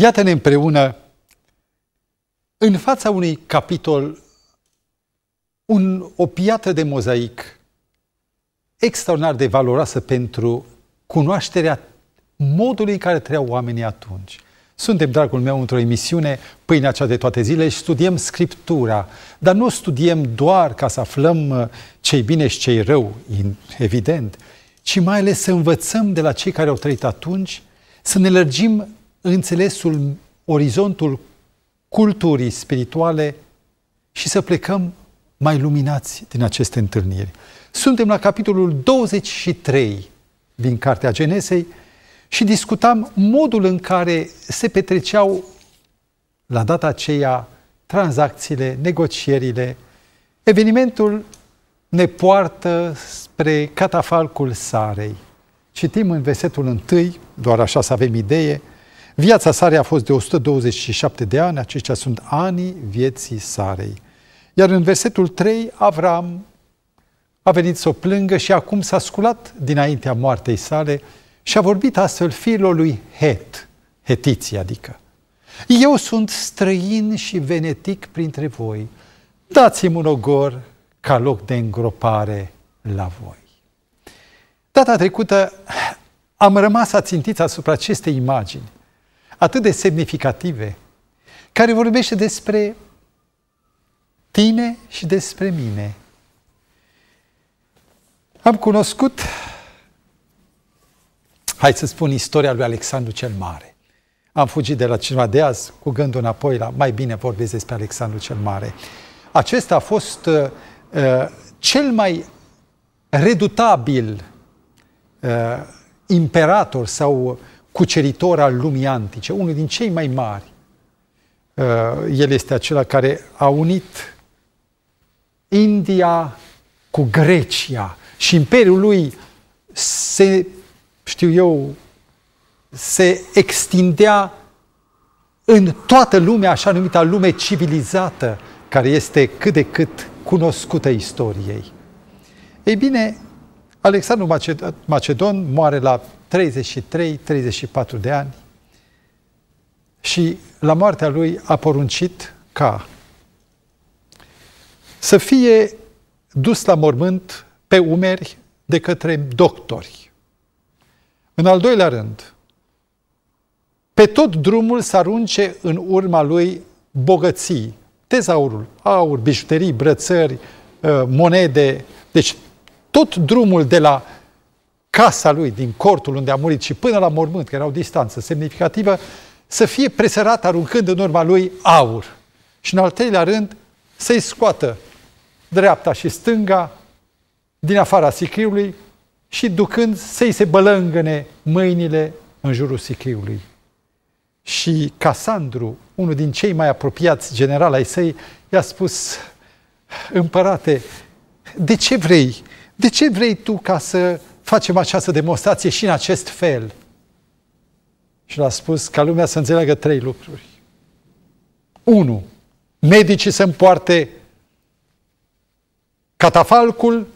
Iată-ne împreună în fața unui capitol, un, o piatră de mozaic extraordinar de valoroasă pentru cunoașterea modului în care trăiau oamenii atunci. Suntem, dragul meu, într-o emisiune, pâinea cea de toate zile și studiem Scriptura, dar nu studiem doar ca să aflăm uh, ce bine și ce-i rău, evident, ci mai ales să învățăm de la cei care au trăit atunci, să ne lărgim înțelesul, orizontul culturii spirituale și să plecăm mai luminați din aceste întâlniri. Suntem la capitolul 23 din Cartea Genesei și discutam modul în care se petreceau la data aceea tranzacțiile, negocierile. Evenimentul ne poartă spre catafalcul Sarei. Citim în versetul 1, doar așa să avem idee, Viața Sarei a fost de 127 de ani, aceștia sunt anii vieții Sarei. Iar în versetul 3, Avram a venit să o plângă și acum s-a sculat dinaintea moartei sale și a vorbit astfel fiilor lui Het, Hetiții adică. Eu sunt străin și venetic printre voi. Dați-mi un ogor ca loc de îngropare la voi. Data trecută am rămas ațintiți asupra acestei imagini atât de semnificative, care vorbește despre tine și despre mine. Am cunoscut, hai să spun, istoria lui Alexandru cel Mare. Am fugit de la cineva de azi cu gândul înapoi la mai bine vorbesc despre Alexandru cel Mare. Acesta a fost uh, uh cel mai redutabil uh, imperator sau cuceritor al lumii antice, unul din cei mai mari. Uh, el este acela care a unit India cu Grecia și imperiul lui se, știu eu, se extindea în toată lumea, așa numită lume civilizată, care este cât de cât cunoscută istoriei. Ei bine, Alexandru Macedon moare la 33-34 de ani și la moartea lui a poruncit ca să fie dus la mormânt pe umeri de către doctori. În al doilea rând, pe tot drumul să arunce în urma lui bogății, tezaurul, aur, bijuterii, brățări, uh, monede. Deci tot drumul de la casa lui, din cortul unde a murit și până la mormânt, că era o distanță semnificativă, să fie presărat aruncând în urma lui aur. Și în al treilea rând, să-i scoată dreapta și stânga din afara sicriului și ducând să-i se bălângăne mâinile în jurul sicriului. Și Casandru, unul din cei mai apropiați general ai săi, i-a spus, împărate, de ce vrei? De ce vrei tu ca să facem această demonstrație și în acest fel. Și l-a spus ca lumea să înțeleagă trei lucruri. Unu, medicii să împoarte catafalcul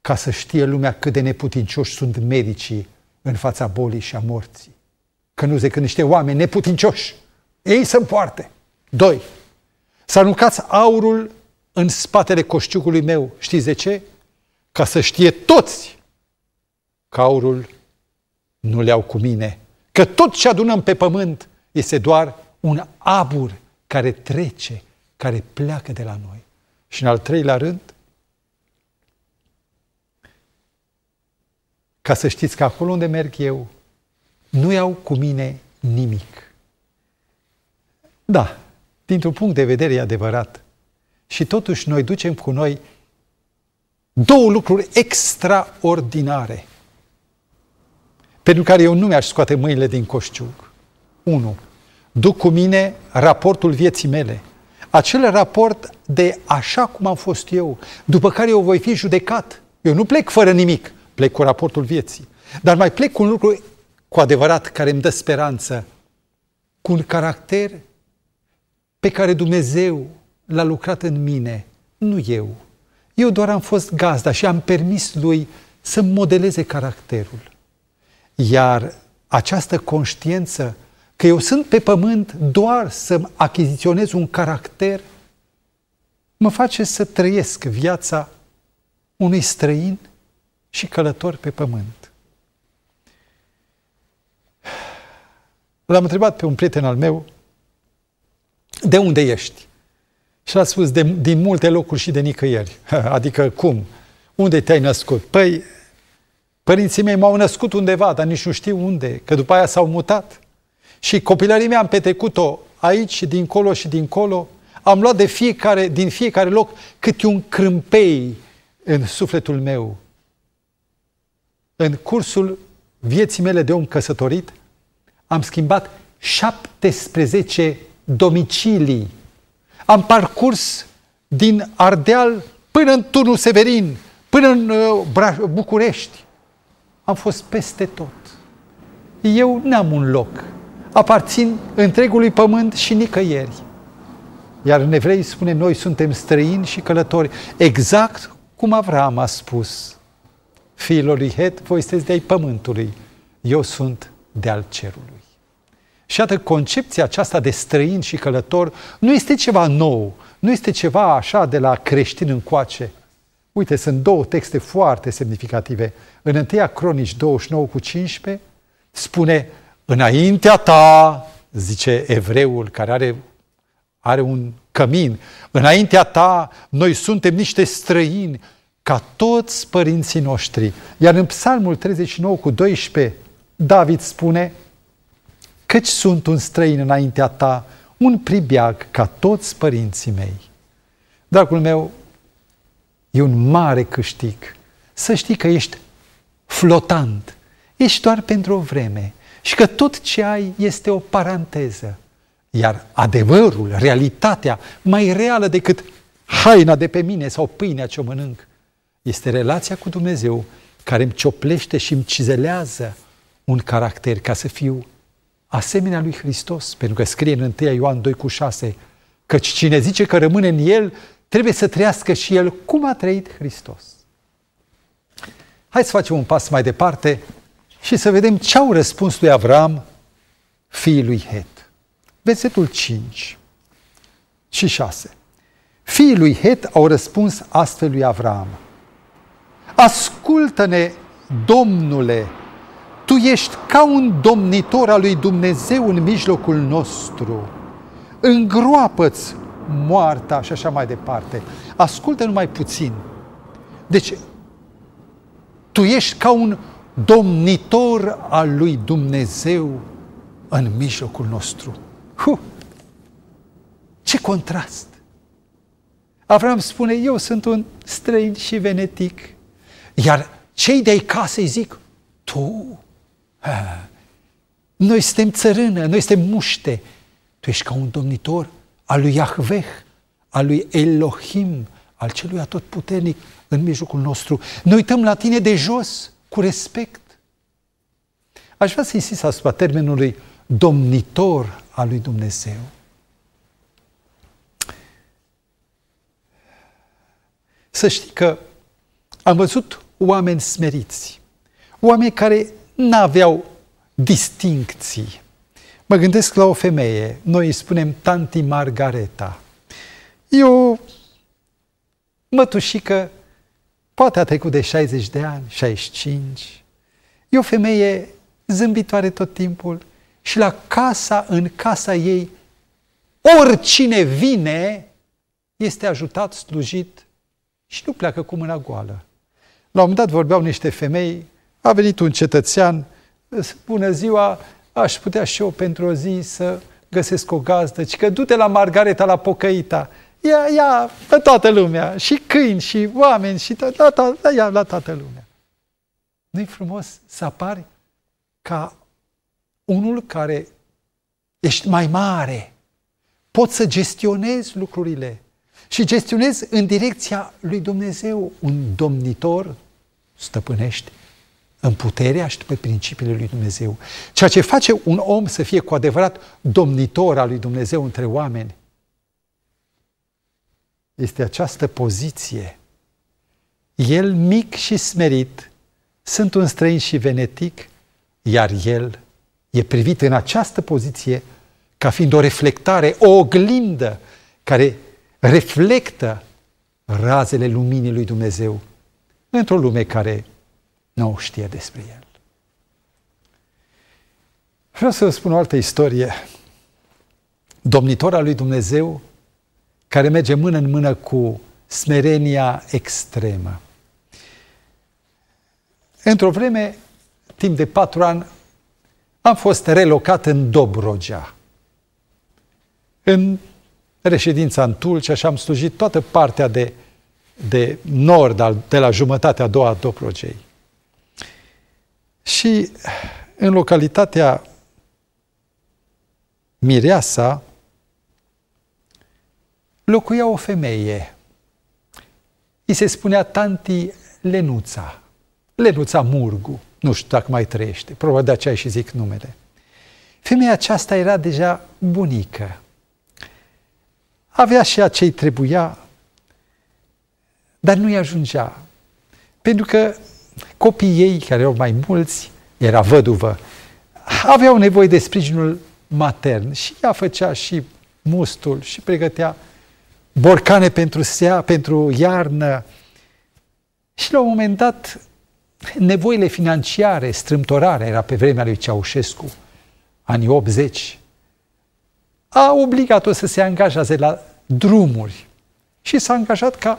ca să știe lumea cât de neputincioși sunt medicii în fața bolii și a morții. Că nu zic, niște oameni neputincioși, ei să împoarte. Doi, să aruncați aurul în spatele coșciucului meu. Știți de ce? Ca să știe toți caurul nu le-au cu mine, că tot ce adunăm pe pământ este doar un abur care trece, care pleacă de la noi. Și în al treilea rând, ca să știți că acolo unde merg eu, nu iau cu mine nimic. Da, dintr-un punct de vedere e adevărat. Și totuși noi ducem cu noi două lucruri extraordinare pentru care eu nu mi-aș scoate mâinile din coșciug. 1. Duc cu mine raportul vieții mele. Acel raport de așa cum am fost eu, după care eu voi fi judecat. Eu nu plec fără nimic, plec cu raportul vieții. Dar mai plec cu un lucru cu adevărat care îmi dă speranță, cu un caracter pe care Dumnezeu l-a lucrat în mine, nu eu. Eu doar am fost gazda și am permis lui să modeleze caracterul. Iar această conștiință că eu sunt pe pământ doar să achiziționez un caracter, mă face să trăiesc viața unui străin și călător pe pământ. L-am întrebat pe un prieten al meu, de unde ești? Și l-a spus, de, din multe locuri și de nicăieri. adică cum? Unde te-ai născut? Păi, Părinții mei m-au născut undeva, dar nici nu știu unde, că după aia s-au mutat. Și copilării mei am petrecut-o aici, dincolo și dincolo. Am luat de fiecare, din fiecare loc câte un crâmpei în sufletul meu. În cursul vieții mele de om căsătorit, am schimbat 17 domicilii. Am parcurs din Ardeal până în Turnul Severin, până în uh, București. Am fost peste tot. Eu n-am un loc. Aparțin întregului pământ și nicăieri. Iar în evrei spune, noi suntem străini și călători. Exact cum Avram a spus, fiilor lui Het, voi sunteți de-ai pământului, eu sunt de-al cerului. Și atât concepția aceasta de străin și călător nu este ceva nou, nu este ceva așa de la creștin încoace, Uite, sunt două texte foarte semnificative. În 1 Cronici 29 cu 15 spune Înaintea ta, zice evreul care are, are un cămin, înaintea ta noi suntem niște străini ca toți părinții noștri. Iar în Psalmul 39 cu 12, David spune Căci sunt un străin înaintea ta, un pribiag ca toți părinții mei. Dragul meu, E un mare câștig. Să știi că ești flotant. Ești doar pentru o vreme și că tot ce ai este o paranteză. Iar adevărul, realitatea, mai reală decât haina de pe mine sau pâinea ce o mănânc, este relația cu Dumnezeu care îmi cioplește și îmi cizelează un caracter ca să fiu asemenea lui Hristos. Pentru că scrie în 1 Ioan 2 cu 6, căci cine zice că rămâne în el trebuie să trăiască și el cum a trăit Hristos. Hai să facem un pas mai departe și să vedem ce au răspuns lui Avram, fiii lui Het. Versetul 5 și 6. Fiii lui Het au răspuns astfel lui Avram. Ascultă-ne, Domnule, Tu ești ca un domnitor al lui Dumnezeu în mijlocul nostru. Îngroapă-ți moarta și așa mai departe. Ascultă numai puțin. Deci, tu ești ca un domnitor al lui Dumnezeu în mijlocul nostru. Huh! Ce contrast! Avram spune, eu sunt un străin și venetic. Iar cei de-ai îi zic, tu, noi suntem țărână, noi suntem muște. Tu ești ca un domnitor al lui Yahweh, al lui Elohim, al celui atotputernic în mijlocul nostru. Ne uităm la tine de jos, cu respect. Aș vrea să insist asupra termenului domnitor al lui Dumnezeu. Să știi că am văzut oameni smeriți, oameni care n-aveau distincții, Mă gândesc la o femeie, noi îi spunem tanti Margareta. E o mătușică, poate a trecut de 60 de ani, 65. E o femeie zâmbitoare tot timpul și la casa, în casa ei, oricine vine este ajutat, slujit și nu pleacă cu mâna goală. La un moment dat vorbeau niște femei, a venit un cetățean, bună ziua, aș putea și eu pentru o zi să găsesc o gazdă, ci că du-te la Margareta, la Pocăita, ia, ia pe toată lumea, și câini, și oameni, și to- la, to- la, ia, la toată lumea. Nu-i frumos să apari ca unul care ești mai mare, poți să gestionezi lucrurile și gestionezi în direcția lui Dumnezeu, un domnitor stăpânește în puterea și pe principiile lui Dumnezeu. Ceea ce face un om să fie cu adevărat domnitor al lui Dumnezeu între oameni este această poziție. El mic și smerit, sunt un străin și venetic, iar el e privit în această poziție ca fiind o reflectare, o oglindă care reflectă razele luminii lui Dumnezeu într-o lume care nu știe despre el. Vreau să vă spun o altă istorie. Domnitora lui Dumnezeu, care merge mână în mână cu smerenia extremă. Într-o vreme, timp de patru ani, am fost relocat în Dobrogea, în reședința în Tulcea și am slujit toată partea de, de nord, de la jumătatea a doua a Dobrogei. Și în localitatea Mireasa locuia o femeie. I se spunea tanti Lenuța. Lenuța Murgu. Nu știu dacă mai trăiește. Probabil de aceea și zic numele. Femeia aceasta era deja bunică. Avea și ce trebuia, dar nu-i ajungea. Pentru că Copiii ei, care erau mai mulți, era văduvă, aveau nevoie de sprijinul matern și ea făcea și mustul și pregătea borcane pentru, sea, pentru iarnă. Și la un moment dat, nevoile financiare, strâmtorarea, era pe vremea lui Ceaușescu, anii 80, a obligat-o să se angajeze la drumuri și s-a angajat ca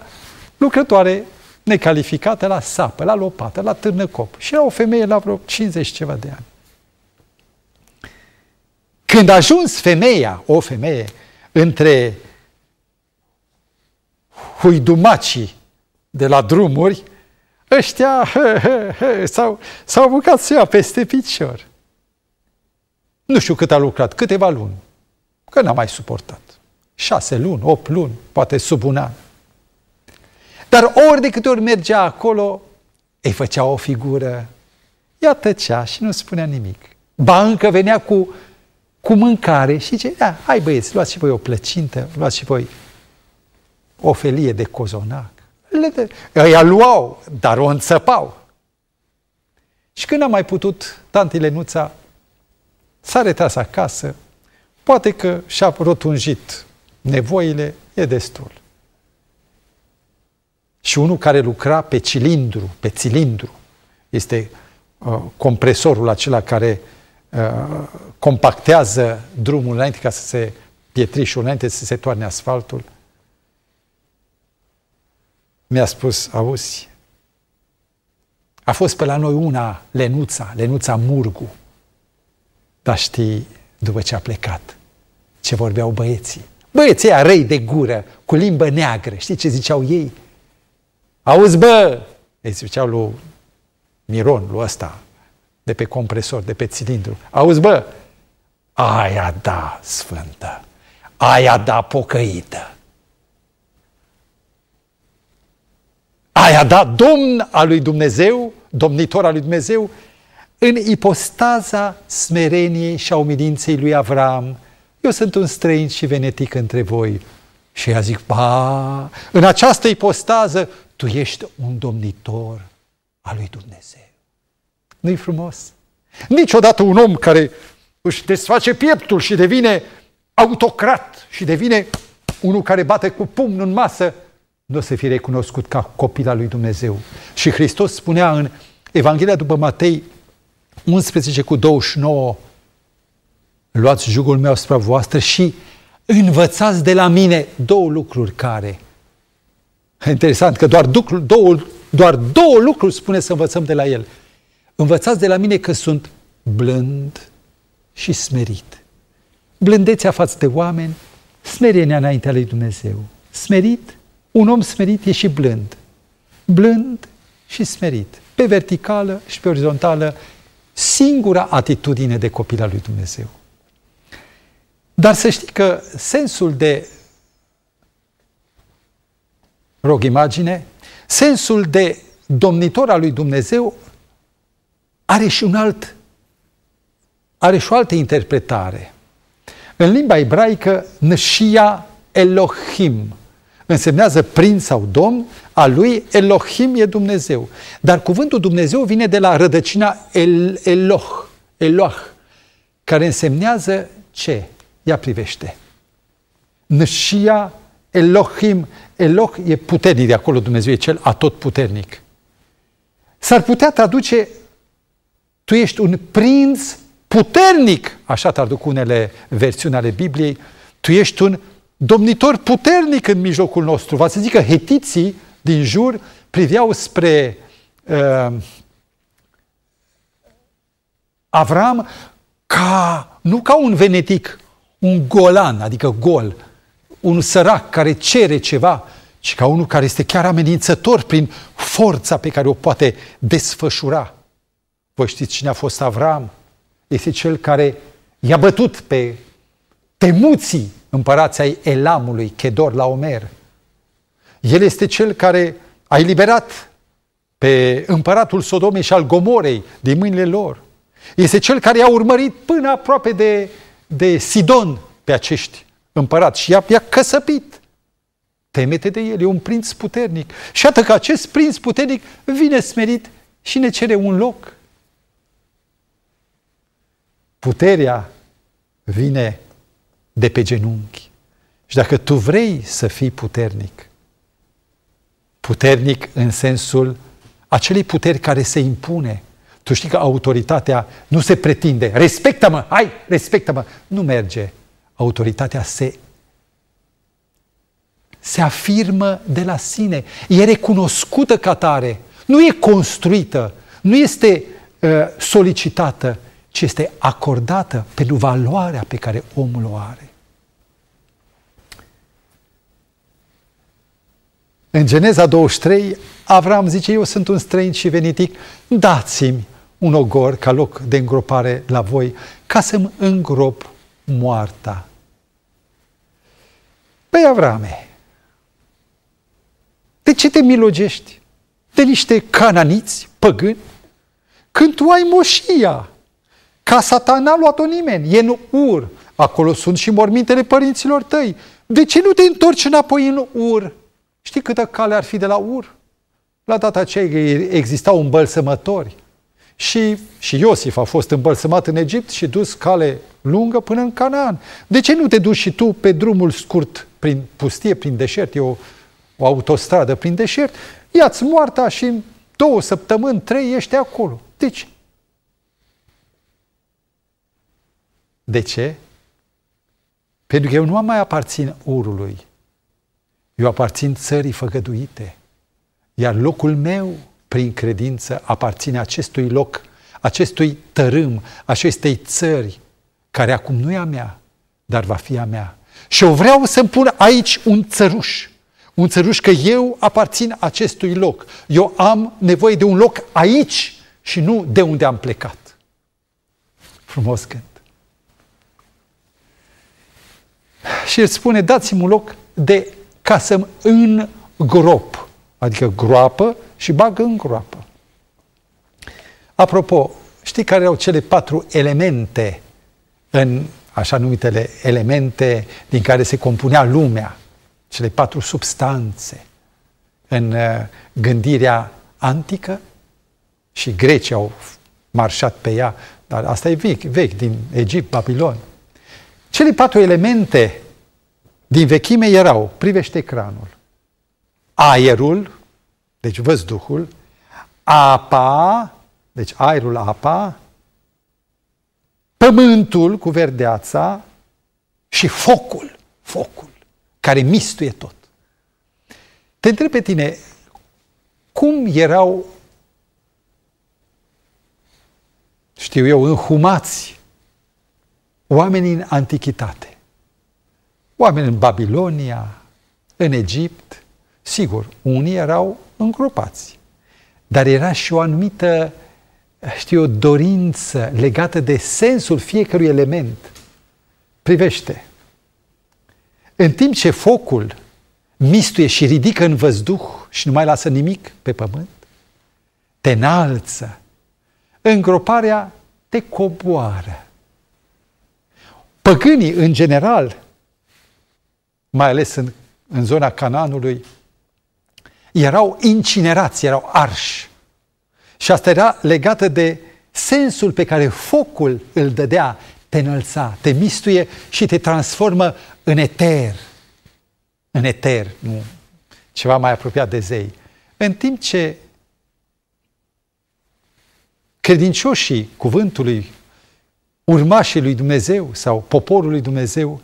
lucrătoare necalificată la sapă, la lopată, la târnăcop. Și era o femeie la vreo 50 ceva de ani. Când a ajuns femeia, o femeie, între huidumacii de la drumuri, ăștia s-au, s-au bucat să ia peste picior. Nu știu cât a lucrat, câteva luni, că n-a mai suportat. Șase luni, opt luni, poate sub un an. Dar ori de câte ori mergea acolo, ei făcea o figură, ea tăcea și nu spunea nimic. Ba încă venea cu, cu mâncare și zice, da, hai băieți, luați și voi o plăcintă, luați și voi o felie de cozonac. Le de... luau, dar o înțăpau. Și când a mai putut, tantile Nuța s-a retras acasă, poate că și-a rotunjit nevoile, e destul și unul care lucra pe cilindru, pe cilindru. Este uh, compresorul acela care uh, compactează drumul înainte ca să se pietrișul înainte să se toarne asfaltul. Mi-a spus, auzi, a fost pe la noi una, Lenuța, Lenuța Murgu. Dar știi, după ce a plecat, ce vorbeau băieții. Băieții ăia răi de gură, cu limbă neagră, știi ce ziceau ei? Auzi, bă! Îi ziceau lui Miron, lui ăsta, de pe compresor, de pe cilindru. Auzi, bă! Aia da, sfântă! Aia da, pocăită! Aia da, domn al lui Dumnezeu, domnitor al lui Dumnezeu, în ipostaza smereniei și a umilinței lui Avram. Eu sunt un străin și venetic între voi. Și ea zic, ba, în această ipostază tu ești un domnitor al lui Dumnezeu. Nu-i frumos? Niciodată un om care își desface pieptul și devine autocrat și devine unul care bate cu pumnul în masă, nu o să fie recunoscut ca copil al lui Dumnezeu. Și Hristos spunea în Evanghelia după Matei 11 cu 29, luați jugul meu asupra voastră și învățați de la mine două lucruri care Interesant că doar, duc, două, doar două lucruri spune să învățăm de la el. Învățați de la mine că sunt blând și smerit. Blândețea față de oameni, smerenia înaintea lui Dumnezeu. Smerit, un om smerit e și blând. Blând și smerit. Pe verticală și pe orizontală, singura atitudine de copil al lui Dumnezeu. Dar să știi că sensul de rog imagine, sensul de domnitor al lui Dumnezeu are și un alt, are și o altă interpretare. În limba ebraică, nășia Elohim însemnează prinț sau domn, a lui Elohim e Dumnezeu. Dar cuvântul Dumnezeu vine de la rădăcina El, Eloh, Eloh, care însemnează ce? Ea privește. Nășia Elohim, Eloh e puternic de acolo, Dumnezeu e cel atotputernic. S-ar putea traduce, tu ești un prinț puternic, așa traduc unele versiuni ale Bibliei, tu ești un domnitor puternic în mijlocul nostru. Vă să zic că hetiții din jur priveau spre uh, Avram ca, nu ca un venetic, un golan, adică gol, un sărac care cere ceva, ci ca unul care este chiar amenințător prin forța pe care o poate desfășura. Vă știți cine a fost Avram? Este cel care i-a bătut pe temuții împărații ai Elamului, Chedor la Omer. El este cel care a eliberat pe împăratul Sodomei și al Gomorei din mâinile lor. Este cel care i-a urmărit până aproape de, de Sidon pe acești împărat și i-a, i-a căsăpit. Temete de el, e un prinț puternic. Și atât că acest prinț puternic vine smerit și ne cere un loc. Puterea vine de pe genunchi. Și dacă tu vrei să fii puternic, puternic în sensul acelei puteri care se impune, tu știi că autoritatea nu se pretinde. Respectă-mă! Hai, respectă-mă! Nu merge autoritatea se, se afirmă de la sine, e recunoscută ca tare, nu e construită, nu este uh, solicitată, ci este acordată pentru valoarea pe care omul o are. În Geneza 23, Avram zice, eu sunt un străin și venitic, dați-mi un ogor ca loc de îngropare la voi, ca să-mi îngrop moarta. Păi, Avrame, de ce te milogești de niște cananiți păgâni când tu ai moșia? Ca satana a luat-o nimeni, e în ur. Acolo sunt și mormintele părinților tăi. De ce nu te întorci înapoi în ur? Știi câtă cale ar fi de la ur? La data aceea existau îmbălsămători. Și, și Iosif a fost îmbălsămat în Egipt și dus cale lungă până în Canaan. De ce nu te duci și tu pe drumul scurt prin pustie, prin deșert, e o, o autostradă prin deșert, ia-ți moarta și în două săptămâni, trei, ești acolo. Deci, de ce? Pentru că eu nu am mai aparțin urului. Eu aparțin țării făgăduite. Iar locul meu, prin credință, aparține acestui loc, acestui tărâm, acestei țări, care acum nu e a mea, dar va fi a mea și eu vreau să pun aici un țăruș. Un țăruș că eu aparțin acestui loc. Eu am nevoie de un loc aici și nu de unde am plecat. Frumos cânt. Și el spune, dați-mi un loc de ca să în îngrop, adică groapă și bag în groapă. Apropo, știi care erau cele patru elemente în așa numitele elemente din care se compunea lumea, cele patru substanțe, în uh, gândirea antică și grecii au marșat pe ea, dar asta e vechi, vechi din Egipt, Babilon. Cele patru elemente din vechime erau, privește ecranul, aerul, deci văzduhul, apa, deci aerul, apa, pământul cu verdeața și focul, focul, care mistuie tot. Te întreb pe tine, cum erau, știu eu, înhumați oamenii în antichitate? Oameni în Babilonia, în Egipt, sigur, unii erau îngropați, dar era și o anumită știu o dorință legată de sensul fiecărui element. Privește. În timp ce focul mistuie și ridică în văzduh și nu mai lasă nimic pe pământ, te înalță. Îngroparea te coboară. Păgânii, în general, mai ales în, în zona Cananului, erau incinerați, erau arși. Și asta era legată de sensul pe care focul îl dădea, te înălța, te mistuie și te transformă în eter. În eter, nu ceva mai apropiat de zei. În timp ce credincioșii cuvântului, urmașii lui Dumnezeu sau poporul lui Dumnezeu,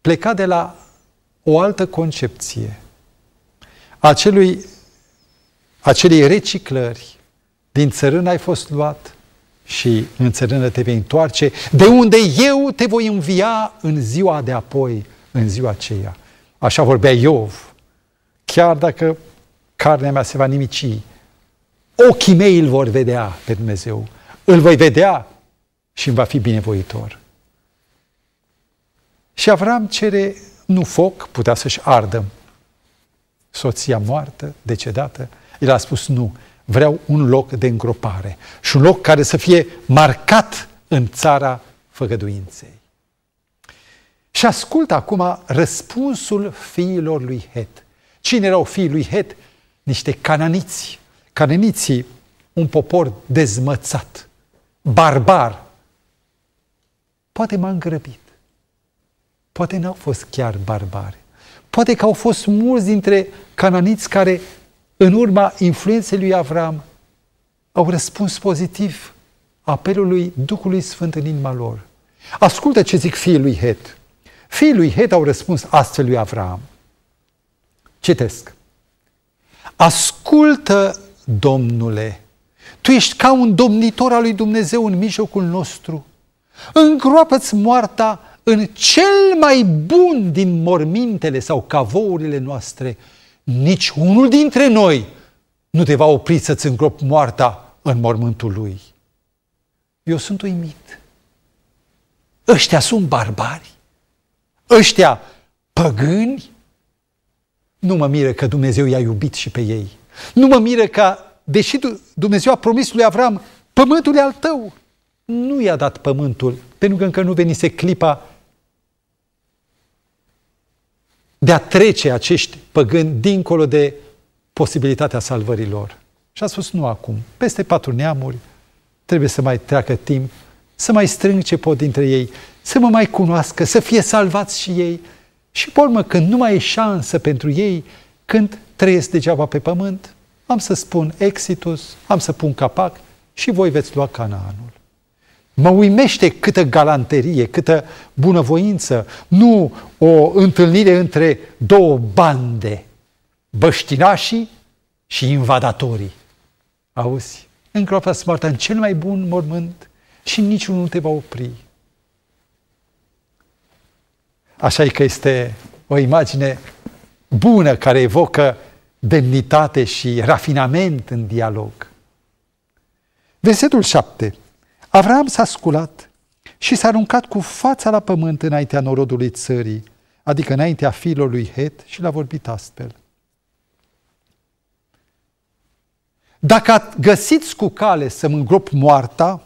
pleca de la o altă concepție, acelui, acelei reciclări, din țărână ai fost luat și în țărână te vei întoarce, de unde eu te voi învia în ziua de apoi, în ziua aceea. Așa vorbea Iov. Chiar dacă carnea mea se va nimici, ochii mei îl vor vedea pe Dumnezeu. Îl voi vedea și îmi va fi binevoitor. Și Avram cere nu foc, putea să-și ardă soția moartă, decedată. El a spus nu, vreau un loc de îngropare și un loc care să fie marcat în țara făgăduinței. Și ascultă acum răspunsul fiilor lui Het. Cine erau fiii lui Het? Niște cananiți. Cananiții, un popor dezmățat, barbar. Poate m-am grăbit. Poate n-au fost chiar barbari. Poate că au fost mulți dintre cananiți care în urma influenței lui Avram, au răspuns pozitiv apelului Duhului Sfânt în inima lor. Ascultă ce zic fiii lui Het. Fiii lui Het au răspuns astfel lui Avram. Citesc. Ascultă, Domnule, tu ești ca un domnitor al lui Dumnezeu în mijlocul nostru. Îngroapă-ți moarta în cel mai bun din mormintele sau cavourile noastre nici unul dintre noi nu te va opri să-ți îngrop moarta în mormântul lui. Eu sunt uimit. Ăștia sunt barbari, ăștia păgâni. Nu mă miră că Dumnezeu i-a iubit și pe ei. Nu mă miră că, deși Dumnezeu a promis lui Avram, pământul e al tău. Nu i-a dat pământul, pentru că încă nu venise clipa de a trece acești păgâni dincolo de posibilitatea salvării lor. Și a spus, nu acum, peste patru neamuri, trebuie să mai treacă timp, să mai strâng ce pot dintre ei, să mă mai cunoască, să fie salvați și ei. Și, pe urmă, când nu mai e șansă pentru ei, când trăiesc degeaba pe pământ, am să spun exitus, am să pun capac și voi veți lua Canaanul. Mă uimește câtă galanterie, câtă bunăvoință, nu o întâlnire între două bande, băștinașii și invadatorii. Auzi, îngroapa smarta în cel mai bun mormânt și niciunul nu te va opri. Așa e că este o imagine bună care evocă demnitate și rafinament în dialog. Versetul 7. Avram s-a sculat și s-a aruncat cu fața la pământ înaintea norodului țării, adică înaintea fiilor lui Het și l-a vorbit astfel. Dacă găsiți cu cale să-mi îngrop moarta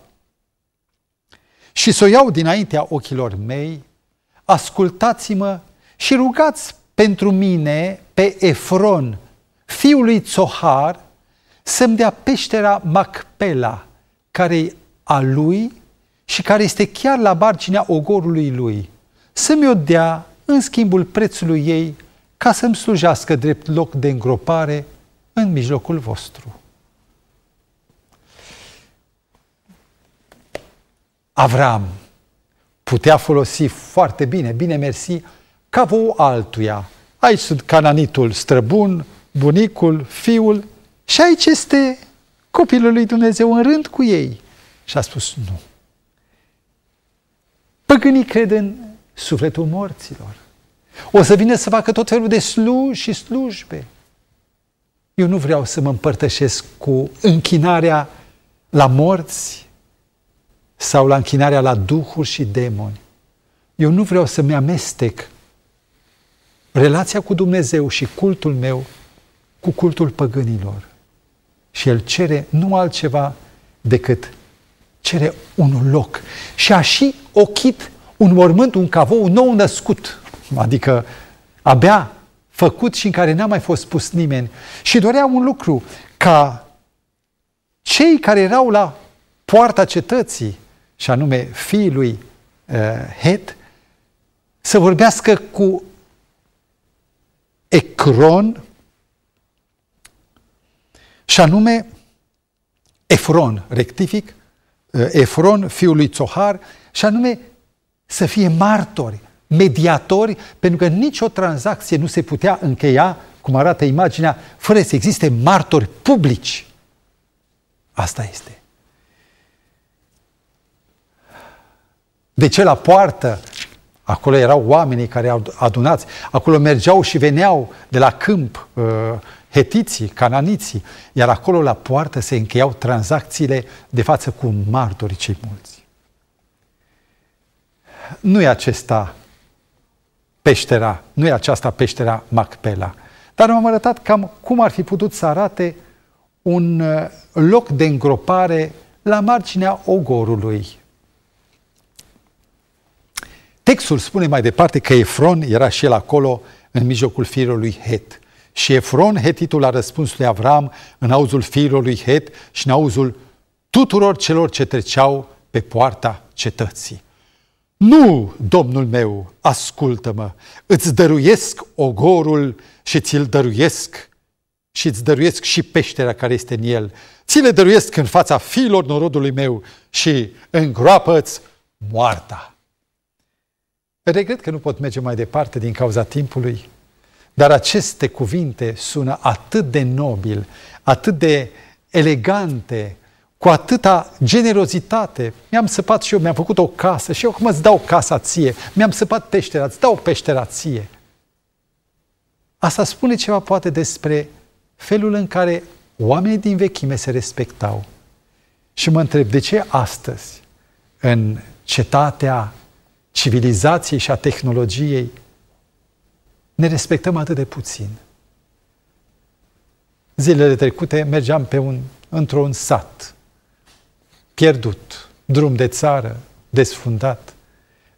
și să o iau dinaintea ochilor mei, ascultați-mă și rugați pentru mine pe Efron, fiul lui Zohar, să-mi dea peștera Macpela, care e a lui și care este chiar la marginea ogorului lui, să mi-o dea în schimbul prețului ei ca să-mi slujească drept loc de îngropare în mijlocul vostru. Avram putea folosi foarte bine, bine mersi, ca vouă altuia. Aici sunt cananitul străbun, bunicul, fiul și aici este copilul lui Dumnezeu în rând cu ei. Și a spus nu. Păgânii cred în sufletul morților. O să vină să facă tot felul de sluj și slujbe. Eu nu vreau să mă împărtășesc cu închinarea la morți sau la închinarea la duhuri și demoni. Eu nu vreau să-mi amestec relația cu Dumnezeu și cultul meu cu cultul păgânilor. Și el cere nu altceva decât cere un loc. Și a și ochit un mormânt, un cavou nou născut, adică abia făcut și în care n-a mai fost pus nimeni. Și dorea un lucru, ca cei care erau la poarta cetății, și anume fiului lui uh, Het, să vorbească cu Ecron, și anume Efron, rectific, Eh, Efron, fiul lui Tsohar, și anume să fie martori, mediatori, pentru că nicio tranzacție nu se putea încheia, cum arată imaginea, fără să existe martori publici. Asta este. De ce la poartă? Acolo erau oamenii care au adunați, acolo mergeau și veneau de la câmp eh, hetiții, cananiții, iar acolo la poartă se încheiau tranzacțiile de față cu martorii cei mulți. Nu e acesta peștera, nu e aceasta peștera Macpela, dar m-am arătat cam cum ar fi putut să arate un uh, loc de îngropare la marginea ogorului. Textul spune mai departe că Efron era și el acolo în mijlocul firului Het – și Efron, hetitul, a răspuns lui Avram în auzul fiilor lui Het și în auzul tuturor celor ce treceau pe poarta cetății. Nu, domnul meu, ascultă-mă, îți dăruiesc ogorul și ți-l dăruiesc și îți dăruiesc și peștera care este în el. Ți le dăruiesc în fața fiilor norodului meu și îngroapă-ți moarta. Regret că nu pot merge mai departe din cauza timpului, dar aceste cuvinte sună atât de nobil, atât de elegante, cu atâta generozitate. Mi-am săpat și eu, mi-am făcut o casă și eu acum îți dau casa ție. Mi-am săpat peștera, îți dau peștera ție. Asta spune ceva poate despre felul în care oamenii din vechime se respectau. Și mă întreb, de ce astăzi, în cetatea civilizației și a tehnologiei, ne respectăm atât de puțin. Zilele trecute mergeam pe un, într-un sat pierdut, drum de țară, desfundat.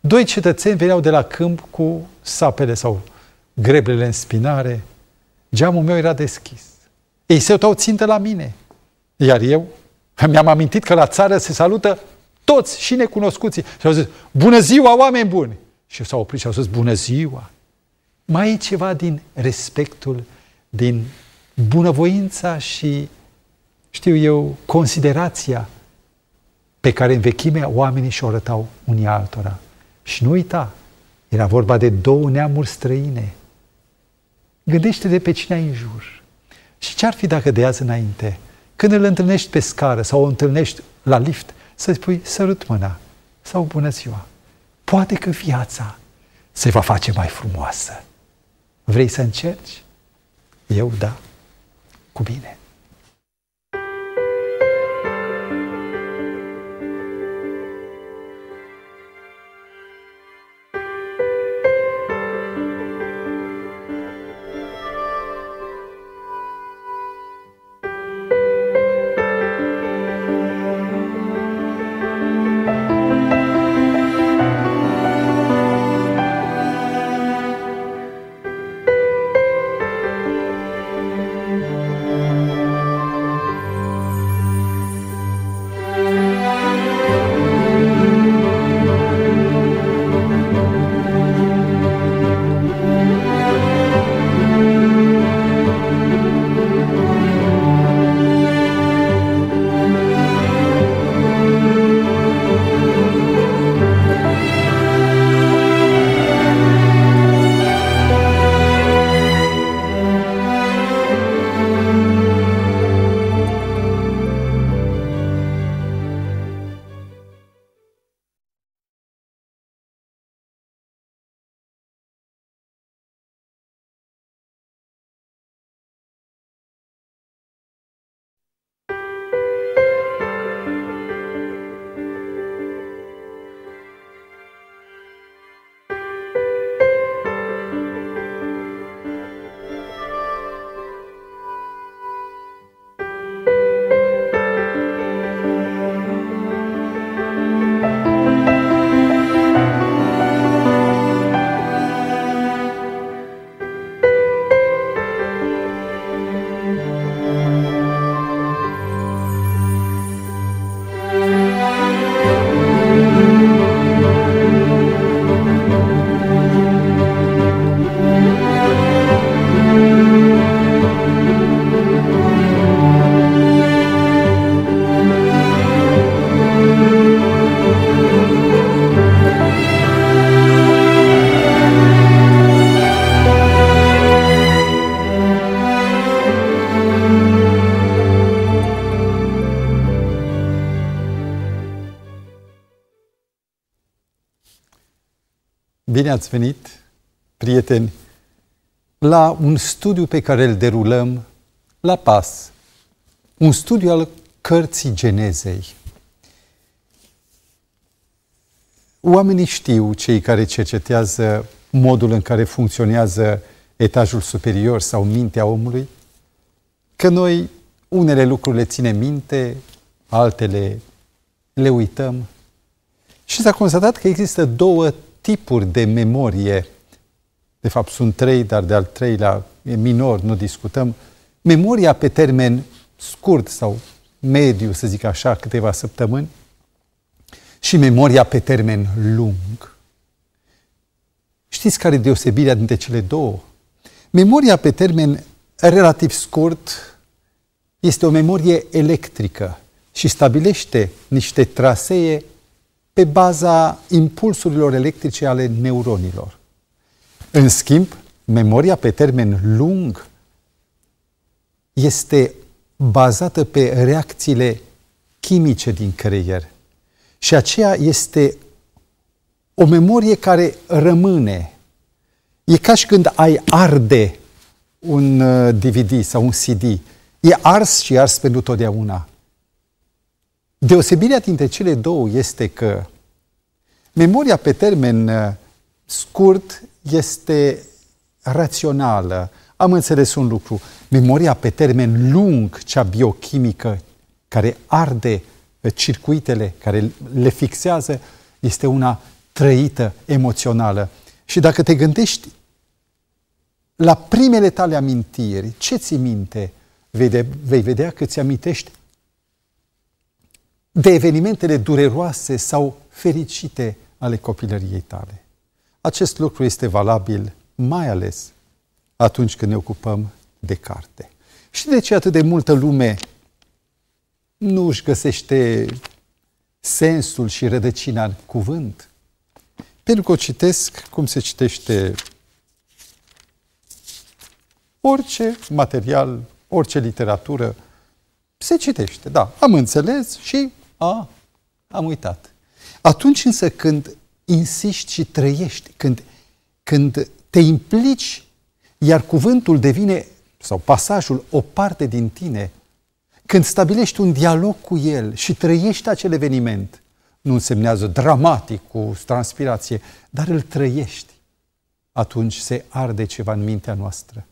Doi cetățeni veneau de la câmp cu sapele sau greblele în spinare. Geamul meu era deschis. Ei se uitau țintă la mine. Iar eu mi-am amintit că la țară se salută toți și necunoscuții. Și au zis, bună ziua, oameni buni! Și s-au oprit și au zis, bună ziua! mai e ceva din respectul, din bunăvoința și, știu eu, considerația pe care în vechime oamenii și-o arătau unii altora. Și nu uita, era vorba de două neamuri străine. Gândește de pe cine ai în jur. Și ce ar fi dacă de azi înainte, când îl întâlnești pe scară sau o întâlnești la lift, să ți pui sărut mâna sau bună ziua. Poate că viața se va face mai frumoasă. Vrei să încerci? Eu da, cu bine. ați venit, prieteni, la un studiu pe care îl derulăm la pas. Un studiu al cărții genezei. Oamenii știu, cei care cercetează modul în care funcționează etajul superior sau mintea omului, că noi unele lucruri le ținem minte, altele le uităm. Și s-a constatat că există două tipuri de memorie, de fapt sunt trei, dar de al treilea e minor, nu discutăm, memoria pe termen scurt sau mediu, să zic așa, câteva săptămâni, și memoria pe termen lung. Știți care e deosebirea dintre cele două? Memoria pe termen relativ scurt este o memorie electrică și stabilește niște trasee pe baza impulsurilor electrice ale neuronilor. În schimb, memoria pe termen lung este bazată pe reacțiile chimice din creier. Și aceea este o memorie care rămâne. E ca și când ai arde un DVD uh, sau un CD. E ars și ars pentru totdeauna. Deosebirea dintre cele două este că memoria pe termen uh, scurt este rațională. Am înțeles un lucru. Memoria pe termen lung, cea biochimică, care arde uh, circuitele, care le fixează, este una trăită, emoțională. Și dacă te gândești la primele tale amintiri, ce ți minte? Vei, vedea că ți amintești de evenimentele dureroase sau fericite ale copilăriei tale. Acest lucru este valabil mai ales atunci când ne ocupăm de carte. Și de ce atât de multă lume nu își găsește sensul și rădăcina în cuvânt? Pentru că o citesc cum se citește orice material, orice literatură, se citește, da. Am înțeles și a, am uitat. Atunci însă când insiști și trăiești, când, când te implici, iar cuvântul devine, sau pasajul, o parte din tine, când stabilești un dialog cu el și trăiești acel eveniment, nu însemnează dramatic cu transpirație, dar îl trăiești, atunci se arde ceva în mintea noastră.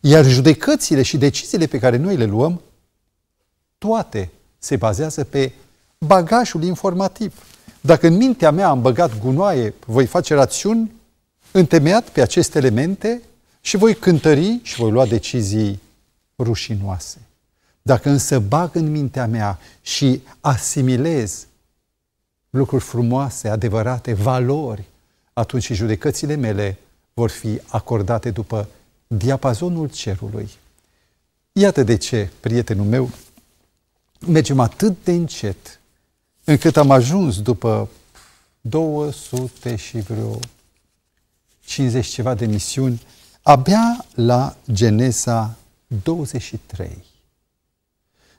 Iar judecățile și deciziile pe care noi le luăm, toate se bazează pe bagajul informativ. Dacă în mintea mea am băgat gunoaie, voi face rațiuni întemeiat pe aceste elemente și voi cântări și voi lua decizii rușinoase. Dacă însă bag în mintea mea și asimilez lucruri frumoase, adevărate, valori, atunci și judecățile mele vor fi acordate după diapazonul cerului. Iată de ce, prietenul meu, mergem atât de încet încât am ajuns după 200 și vreo 50 ceva de misiuni, abia la Genesa 23.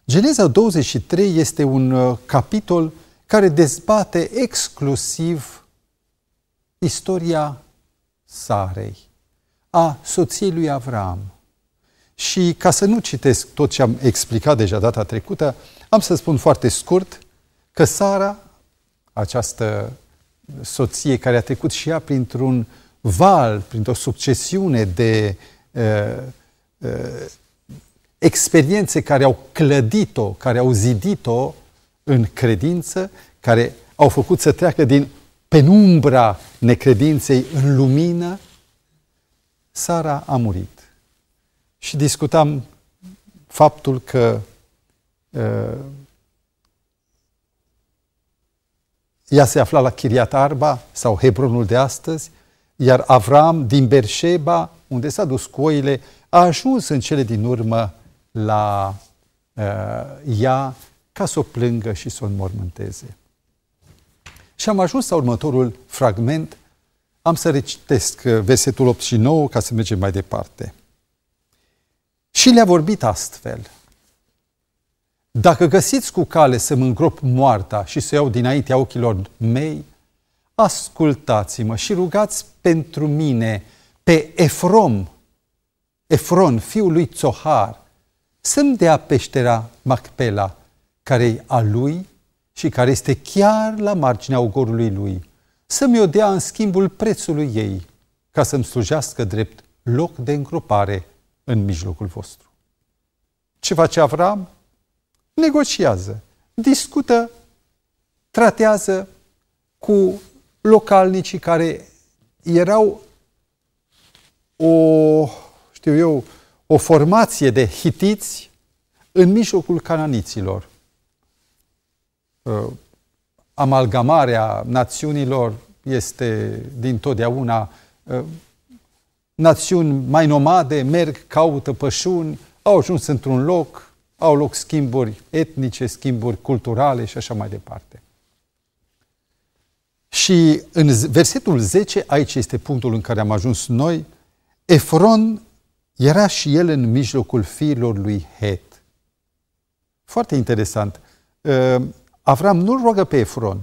Geneza 23 este un uh, capitol care dezbate exclusiv istoria Sarei, a soției lui Avram. Și ca să nu citesc tot ce am explicat deja data trecută, am să spun foarte scurt că Sara, această soție care a trecut și ea printr-un val, printr-o succesiune de uh, uh, experiențe care au clădit-o, care au zidit-o în credință, care au făcut să treacă din penumbra necredinței în lumină, Sara a murit. Și discutam faptul că uh, Ea se afla la Chiriat Arba sau Hebronul de astăzi, iar Avram din Berșeba, unde s-a dus cu oile, a ajuns în cele din urmă la uh, ea ca să o plângă și să o înmormânteze. Și am ajuns la următorul fragment. Am să recitesc uh, versetul 8 și 9 ca să mergem mai departe. Și le-a vorbit astfel – dacă găsiți cu cale să mă îngrop moarta și să iau dinaintea ochilor mei, ascultați-mă și rugați pentru mine pe Efrom, Efron, fiul lui Țohar, să-mi dea peștera Macpela, care i a lui și care este chiar la marginea ogorului lui, să-mi o dea în schimbul prețului ei, ca să-mi slujească drept loc de îngropare în mijlocul vostru. Ce face Avram? negociază, discută, tratează cu localnicii care erau o, știu eu, o formație de hitiți în mijlocul cananiților. Uh, amalgamarea națiunilor este din totdeauna uh, națiuni mai nomade, merg, caută pășuni, au ajuns într-un loc, au loc schimburi etnice, schimburi culturale și așa mai departe. Și în versetul 10, aici este punctul în care am ajuns noi, Efron era și el în mijlocul fiilor lui Het. Foarte interesant. Ă, Avram nu-l roagă pe Efron.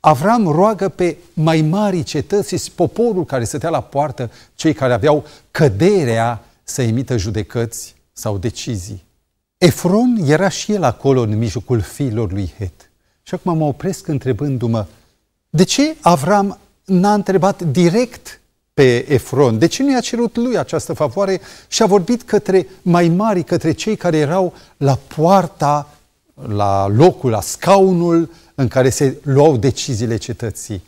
Avram roagă pe mai mari cetăți, poporul care stătea la poartă, cei care aveau căderea să emită judecăți sau decizii. Efron era și el acolo în mijlocul fiilor lui Het. Și acum mă opresc întrebându-mă, de ce Avram n-a întrebat direct pe Efron? De ce nu i-a cerut lui această favoare și a vorbit către mai mari, către cei care erau la poarta, la locul, la scaunul în care se luau deciziile cetății?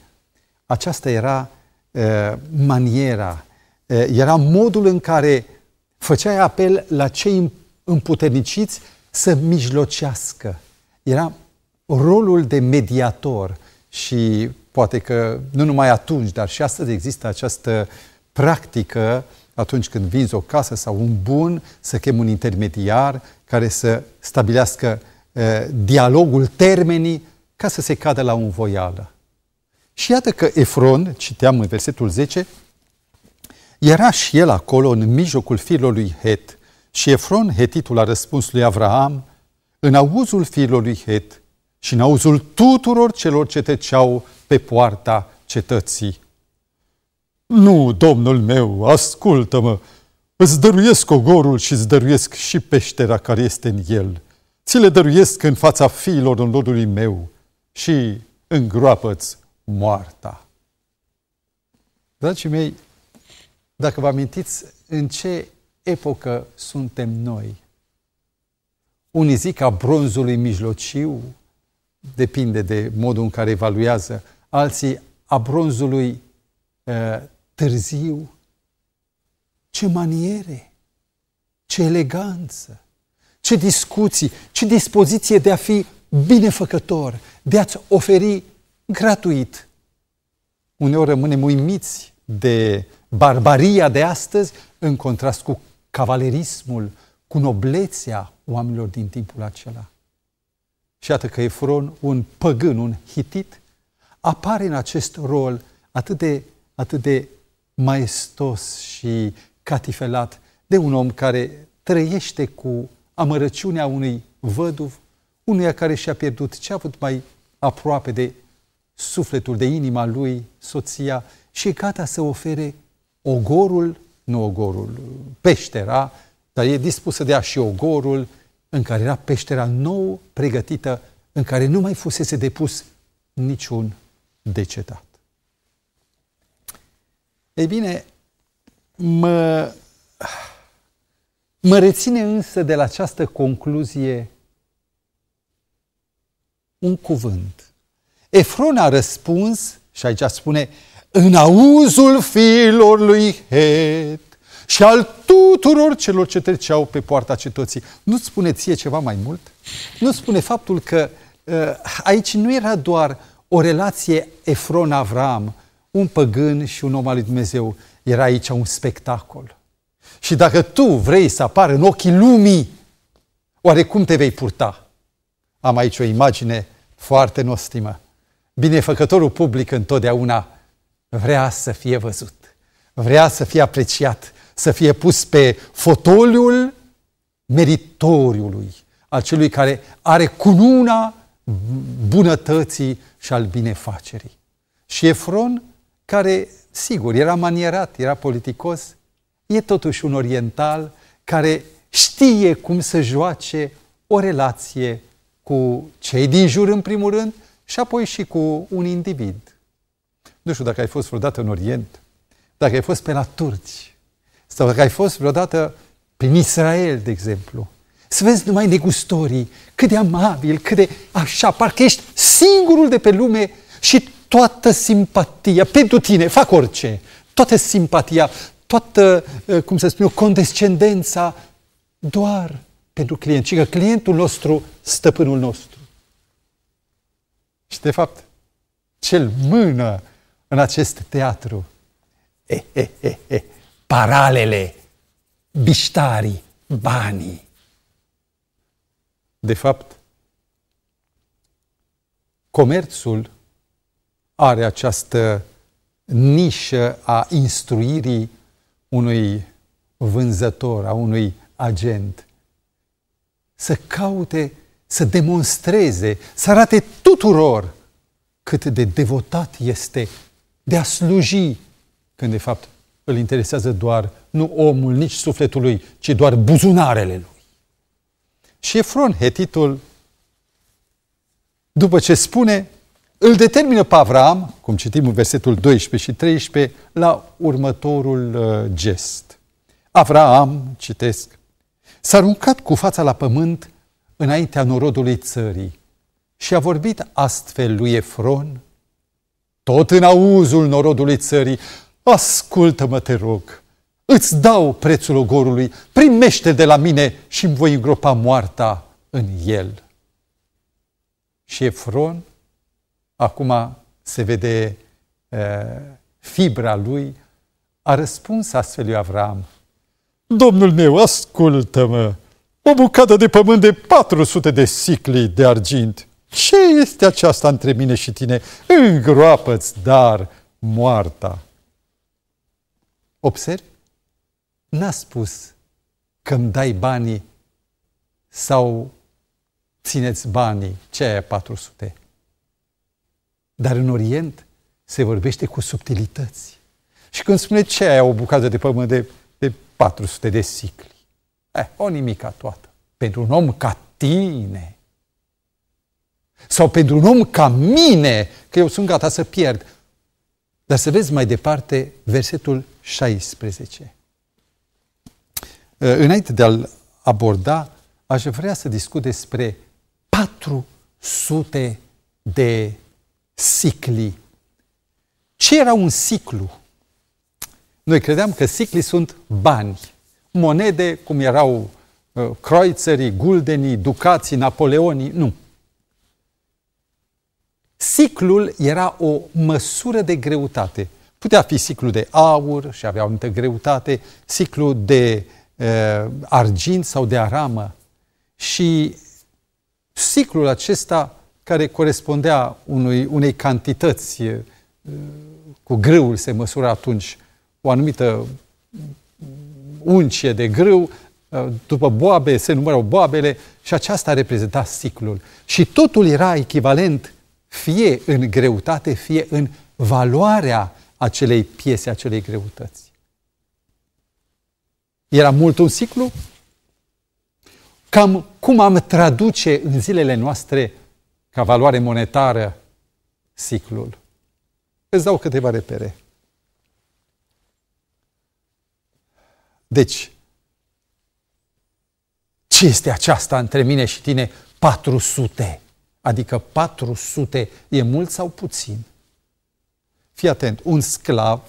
Aceasta era uh, maniera, uh, era modul în care făceai apel la cei împuterniciți să mijlocească. Era rolul de mediator și poate că nu numai atunci, dar și astăzi există această practică atunci când vinzi o casă sau un bun, să chem un intermediar care să stabilească eh, dialogul, termenii, ca să se cadă la un voială. Și iată că Efron, citeam în versetul 10, era și el acolo în mijlocul firilor lui Het și Efron Hetitul a răspuns lui Avraam în auzul fiilor lui Het și în auzul tuturor celor ce treceau pe poarta cetății. Nu, domnul meu, ascultă-mă! Îți dăruiesc ogorul și îți dăruiesc și peștera care este în el. Ți le dăruiesc în fața fiilor lodului meu și îngroapă-ți moarta. Dragii mei, dacă vă amintiți în ce epocă suntem noi? Unii zic a bronzului mijlociu, depinde de modul în care evaluează, alții a bronzului uh, târziu. Ce maniere, ce eleganță, ce discuții, ce dispoziție de a fi binefăcător, de a-ți oferi gratuit. Uneori rămânem uimiți de barbaria de astăzi în contrast cu cavalerismul, cu noblețea oamenilor din timpul acela. Și iată că Efron, un păgân, un hitit, apare în acest rol atât de, atât de maestos și catifelat de un om care trăiește cu amărăciunea unui văduv, unuia care și-a pierdut ce a avut mai aproape de sufletul, de inima lui, soția, și e gata să ofere ogorul nu ogorul, peștera, dar e dispusă de a și ogorul în care era peștera nou pregătită, în care nu mai fusese depus niciun decetat. Ei bine, mă, mă reține însă de la această concluzie un cuvânt. Efron a răspuns, și aici spune, în auzul fiilor lui Het și al tuturor celor ce treceau pe poarta cetății. Nu spune ție ceva mai mult? Nu spune faptul că uh, aici nu era doar o relație Efron-Avram, un păgân și un om al lui Dumnezeu. Era aici un spectacol. Și dacă tu vrei să apară în ochii lumii, oare cum te vei purta? Am aici o imagine foarte nostimă. Binefăcătorul public întotdeauna vrea să fie văzut, vrea să fie apreciat, să fie pus pe fotoliul meritoriului, al celui care are cununa bunătății și al binefacerii. Și Efron, care, sigur, era manierat, era politicos, e totuși un oriental care știe cum să joace o relație cu cei din jur, în primul rând, și apoi și cu un individ. Nu știu dacă ai fost vreodată în Orient, dacă ai fost pe la turci, sau dacă ai fost vreodată prin Israel, de exemplu, să vezi numai negustorii, cât de amabil, cât de așa, parcă ești singurul de pe lume și toată simpatia pentru tine, fac orice, toată simpatia, toată, eh, cum să spun eu, condescendența doar pentru client, ci că clientul nostru, stăpânul nostru. Și de fapt, cel mână în acest teatru. He, he, he, he. paralele, biștarii, banii. De fapt, comerțul are această nișă a instruirii unui vânzător, a unui agent. Să caute, să demonstreze, să arate tuturor cât de devotat este de a sluji, când de fapt îl interesează doar nu omul, nici sufletul lui, ci doar buzunarele lui. Și Efron, hetitul, după ce spune, îl determină pe Avram, cum citim în versetul 12 și 13, la următorul uh, gest. Avram, citesc, s-a aruncat cu fața la pământ înaintea norodului țării și a vorbit astfel lui Efron, tot în auzul norodului țării, ascultă-mă, te rog, îți dau prețul ogorului, primește de la mine și voi îngropa moarta în el. Și Efron, acum se vede e, fibra lui, a răspuns astfel lui Avram, Domnul meu, ascultă-mă, o bucată de pământ de 400 de sicli de argint ce este aceasta între mine și tine? Îngroapă-ți, dar, moarta. Observi? N-a spus că îmi dai banii sau țineți banii, ce e 400. Dar în Orient se vorbește cu subtilități. Și când spune ce e o bucată de pământ de, de 400 de sicli, eh, o nimica toată. Pentru un om ca tine, sau pentru un om ca mine, că eu sunt gata să pierd. Dar să vezi mai departe versetul 16. Ă, înainte de a-l aborda, aș vrea să discut despre 400 de sicli. Ce era un siclu? Noi credeam că sicli sunt bani, monede cum erau uh, croițării, guldenii, ducații, napoleonii. Nu. Siclul era o măsură de greutate. Putea fi siclu de aur și avea o anumită greutate, siclu de uh, argint sau de aramă. Și siclul acesta, care corespundea unui, unei cantități, uh, cu grâul se măsura atunci o anumită uncie de grâu, uh, după boabe se numărau boabele și aceasta reprezenta siclul. Și totul era echivalent fie în greutate, fie în valoarea acelei piese, acelei greutăți. Era mult un ciclu? Cam cum am traduce în zilele noastre ca valoare monetară ciclul? Îți dau câteva repere. Deci, ce este aceasta între mine și tine? 400. Adică 400 e mult sau puțin? Fii atent, un sclav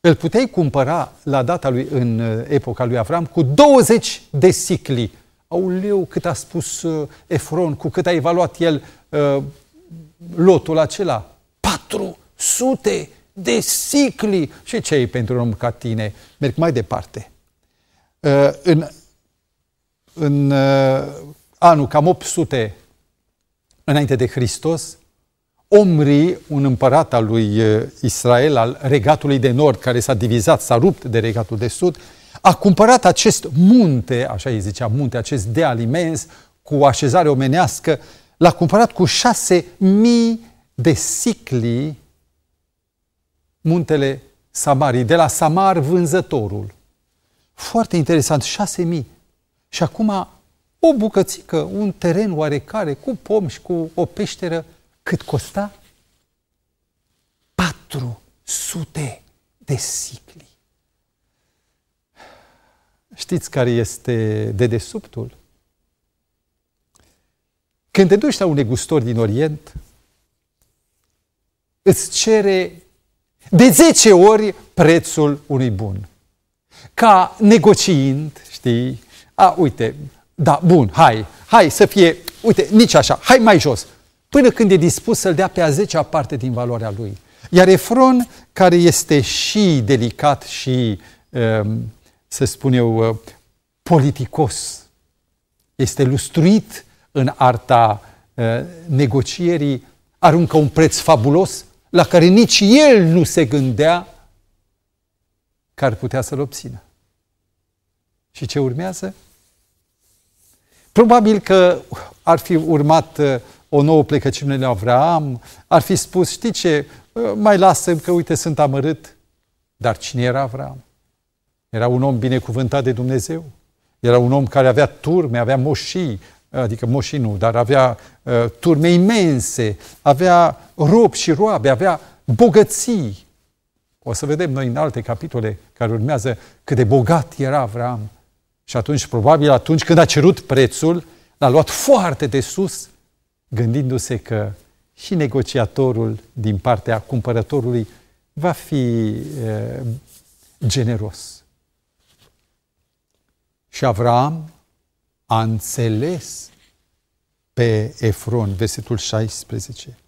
îl puteai cumpăra la data lui, în uh, epoca lui Avram, cu 20 de sicli. Auleu, cât a spus uh, Efron, cu cât a evaluat el uh, lotul acela? 400 de sicli! Și ce e pentru un om ca tine? Merg mai departe. Uh, în în uh, anul cam 800 înainte de Hristos, Omri, un împărat al lui eh, Israel, al regatului de nord, care s-a divizat, s-a rupt de regatul de sud, a cumpărat acest munte, așa îi zicea munte, acest deal imens, cu așezare omenească, l-a cumpărat cu șase mii de sicli muntele Samarii, de la Samar vânzătorul. Foarte interesant, șase mii. Și acum o bucățică, un teren oarecare, cu pom și cu o peșteră, cât costa? 400 de sicli. Știți care este dedesubtul? Când te duci la un negustor din Orient, îți cere de 10 ori prețul unui bun. Ca negociind, știi, a, uite, da, bun, hai, hai să fie, uite, nici așa, hai mai jos. Până când e dispus să-l dea pe a zecea parte din valoarea lui. Iar Efron, care este și delicat și, ehm, să spun eu, eh, politicos, este lustruit în arta eh, negocierii, aruncă un preț fabulos la care nici el nu se gândea că ar putea să-l obțină. Și ce urmează? Probabil că ar fi urmat uh, o nouă plecăciune la Avram, ar fi spus, știi ce, uh, mai lasă că uite sunt amărât. Dar cine era Avram? Era un om binecuvântat de Dumnezeu. Era un om care avea turme, avea moșii, adică moșii nu, dar avea uh, turme imense, avea rob și roabe, avea bogății. O să vedem noi în alte capitole care urmează cât de bogat era Avram și atunci, probabil, atunci când a cerut prețul, l-a luat foarte de sus, gândindu-se că și negociatorul din partea cumpărătorului va fi e, generos. Și Avram a înțeles pe Efron, versetul 16.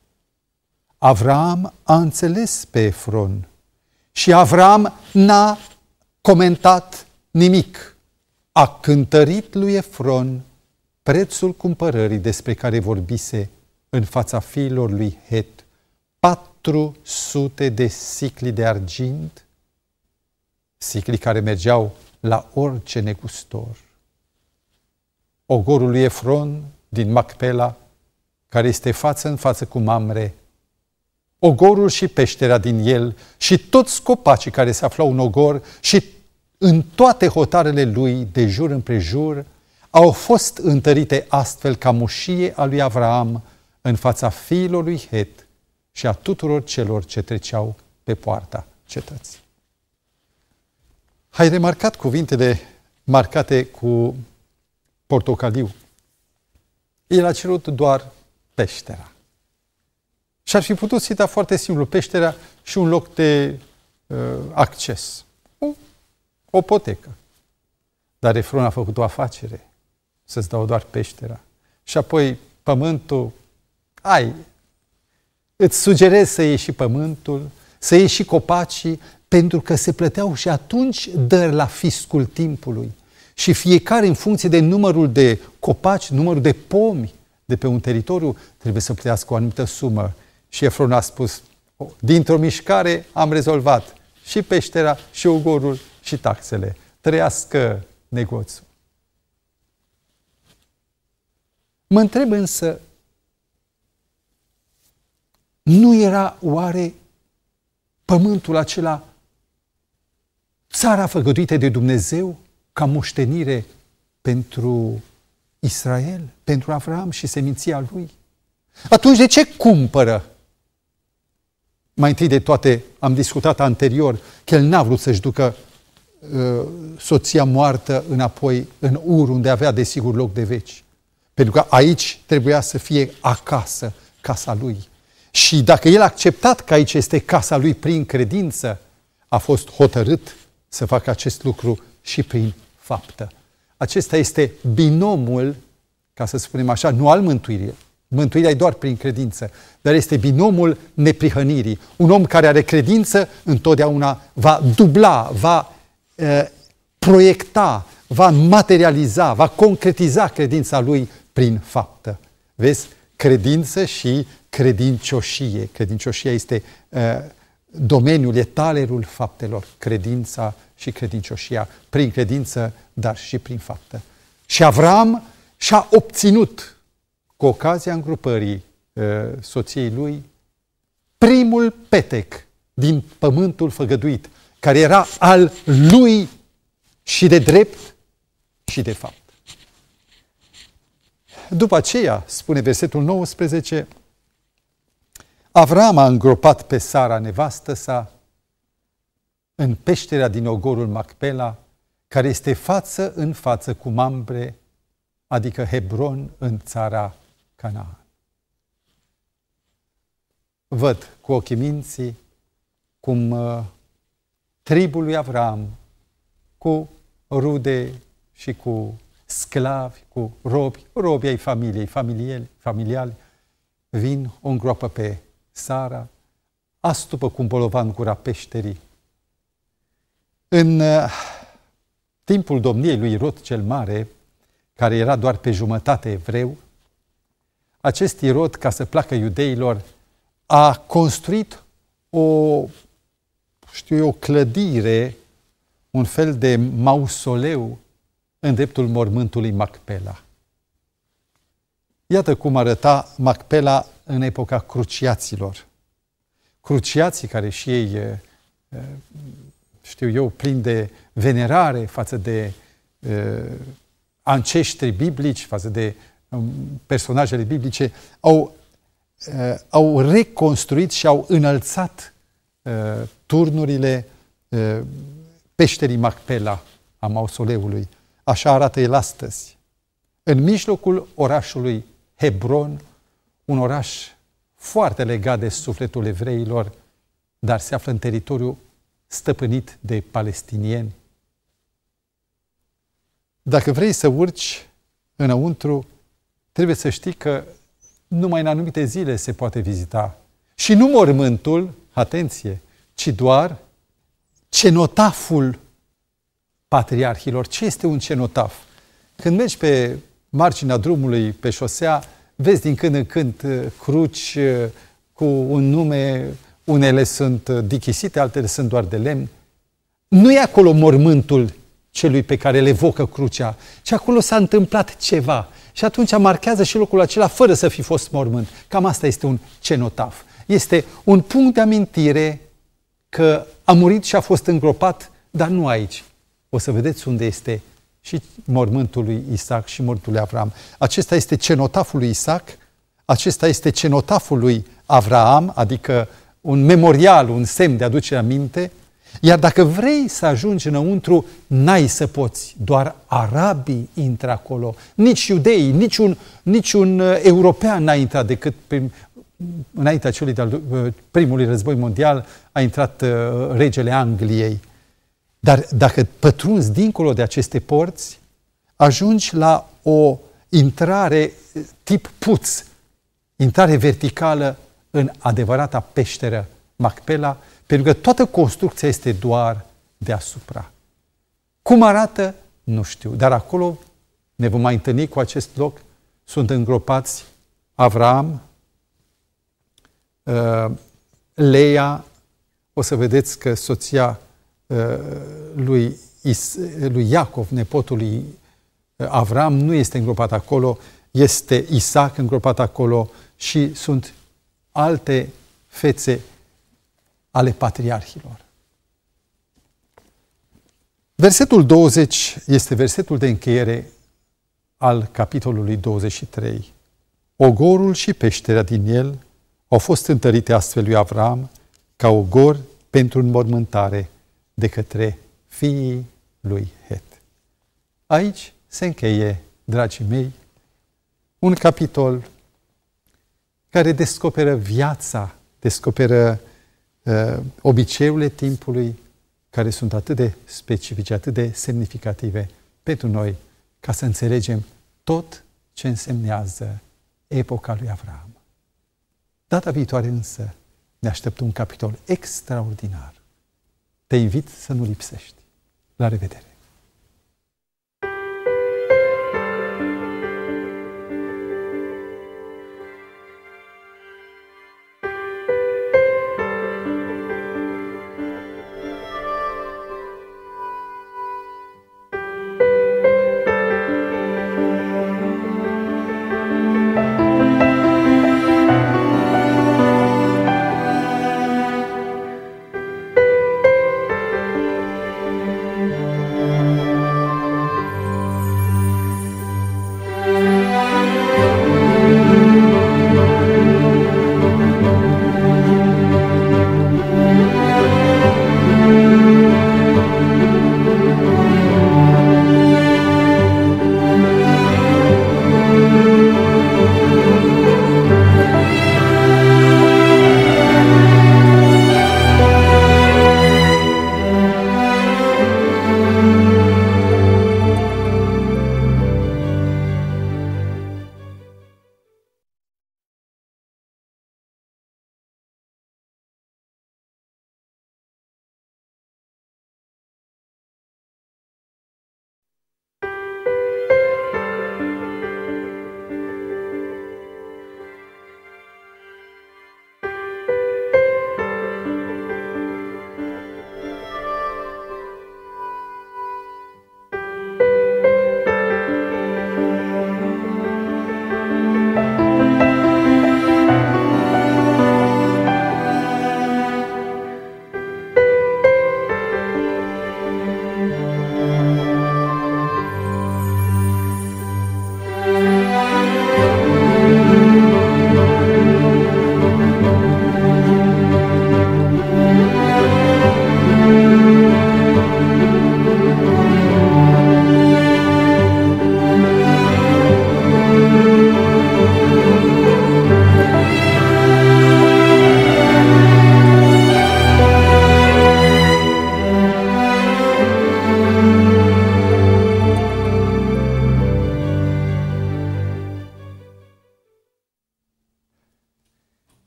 Avram a înțeles pe Efron și Avram n-a comentat nimic a cântărit lui Efron prețul cumpărării despre care vorbise în fața fiilor lui Het, 400 de sicli de argint, sicli care mergeau la orice negustor. Ogorul lui Efron din Macpela, care este față în față cu Mamre, ogorul și peștera din el și toți copacii care se aflau în ogor și în toate hotarele lui, de jur împrejur, au fost întărite astfel ca mușie a lui Avram în fața fiilor lui Het și a tuturor celor ce treceau pe poarta cetății. Ai remarcat cuvintele marcate cu portocaliu. El a cerut doar peștera. Și ar fi putut cita foarte simplu peștera și un loc de uh, acces o potecă. Dar Efron a făcut o afacere. Să-ți dau doar peștera. Și apoi pământul, ai, îți sugerez să iei și pământul, să iei și copacii, pentru că se plăteau și atunci dări la fiscul timpului. Și fiecare, în funcție de numărul de copaci, numărul de pomi de pe un teritoriu, trebuie să plătească o anumită sumă. Și Efron a spus, dintr-o mișcare am rezolvat și peștera, și ogorul, și taxele. Trăiască negoțul. Mă întreb însă, nu era oare pământul acela țara făgăduită de Dumnezeu ca moștenire pentru Israel, pentru Avram și seminția lui? Atunci de ce cumpără? Mai întâi de toate am discutat anterior că el n-a vrut să-și ducă Uh, soția moartă înapoi în Ur, unde avea desigur loc de veci. Pentru că aici trebuia să fie acasă, casa lui. Și dacă el a acceptat că aici este casa lui prin credință, a fost hotărât să facă acest lucru și prin faptă. Acesta este binomul, ca să spunem așa, nu al mântuirii. Mântuirea e doar prin credință, dar este binomul neprihănirii. Un om care are credință întotdeauna va dubla, va Eh, proiecta, va materializa, va concretiza credința lui prin faptă. Vezi? Credință și credincioșie. Credincioșia este uh, domeniul, e talerul faptelor. Credința și credincioșia. Prin credință, dar și prin faptă. Și Avram și-a obținut, cu ocazia îngrupării uh, soției lui, primul petec din pământul făgăduit, care era al lui și de drept și de fapt. După aceea, spune versetul 19, Avram a îngropat pe Sara, nevastă sa, în peștera din ogorul Macpela, care este față în față cu Mambre, adică Hebron în țara Canaan. Văd cu ochii minții cum uh, tribul lui Avram, cu rude și cu sclavi, cu robi, robi ai familiei, familiei, familiali, vin, o îngroapă pe Sara, astupă cu un bolovan cu peșterii. În uh, timpul domniei lui Irod cel Mare, care era doar pe jumătate evreu, acest Irod, ca să placă iudeilor, a construit o știu eu, clădire, un fel de mausoleu în dreptul mormântului Macpela. Iată cum arăta Macpela în epoca cruciaților. Cruciații care și ei, eh, eh, știu eu, plini de venerare față de eh, anceștri biblici, față de mm, personajele biblice, au, au reconstruit și au înălțat turnurile peșterii Macpela, a mausoleului. Așa arată el astăzi. În mijlocul orașului Hebron, un oraș foarte legat de sufletul evreilor, dar se află în teritoriu stăpânit de palestinieni. Dacă vrei să urci înăuntru, trebuie să știi că numai în anumite zile se poate vizita. Și nu mormântul, atenție, ci doar cenotaful patriarhilor. Ce este un cenotaf? Când mergi pe marginea drumului, pe șosea, vezi din când în când uh, cruci uh, cu un nume, unele sunt uh, dichisite, altele sunt doar de lemn. Nu e acolo mormântul celui pe care le evocă crucea, ci acolo s-a întâmplat ceva. Și atunci marchează și locul acela fără să fi fost mormânt. Cam asta este un cenotaf. Este un punct de amintire că a murit și a fost îngropat, dar nu aici. O să vedeți unde este și mormântul lui Isaac și mormântul lui Avram. Acesta este cenotaful lui Isaac, acesta este cenotaful lui Avram, adică un memorial, un semn de aducere aminte, iar dacă vrei să ajungi înăuntru, n-ai să poți. Doar arabii intră acolo. Nici iudeii, niciun, niciun uh, european n-a intrat decât prin înaintea celui de-al uh, primului război mondial, a intrat uh, regele Angliei. Dar dacă pătrunzi dincolo de aceste porți, ajungi la o intrare uh, tip puț, intrare verticală în adevărata peșteră Macpela, pentru că toată construcția este doar deasupra. Cum arată? Nu știu, dar acolo ne vom mai întâlni cu acest loc. Sunt îngropați Avram, Uh, Leia, o să vedeți că soția uh, lui, Is, lui Iacov, nepotului uh, Avram, nu este îngropat acolo, este Isaac îngropat acolo și sunt alte fețe ale patriarhilor. Versetul 20 este versetul de încheiere al capitolului 23. Ogorul și peștera din el au fost întărite astfel lui Avram ca ogor pentru înmormântare de către fiii lui Het. Aici se încheie, dragii mei, un capitol care descoperă viața, descoperă uh, obiceiurile timpului care sunt atât de specifice, atât de semnificative pentru noi, ca să înțelegem tot ce însemnează epoca lui Avram. Data viitoare însă ne așteptă un capitol extraordinar. Te invit să nu lipsești. La revedere!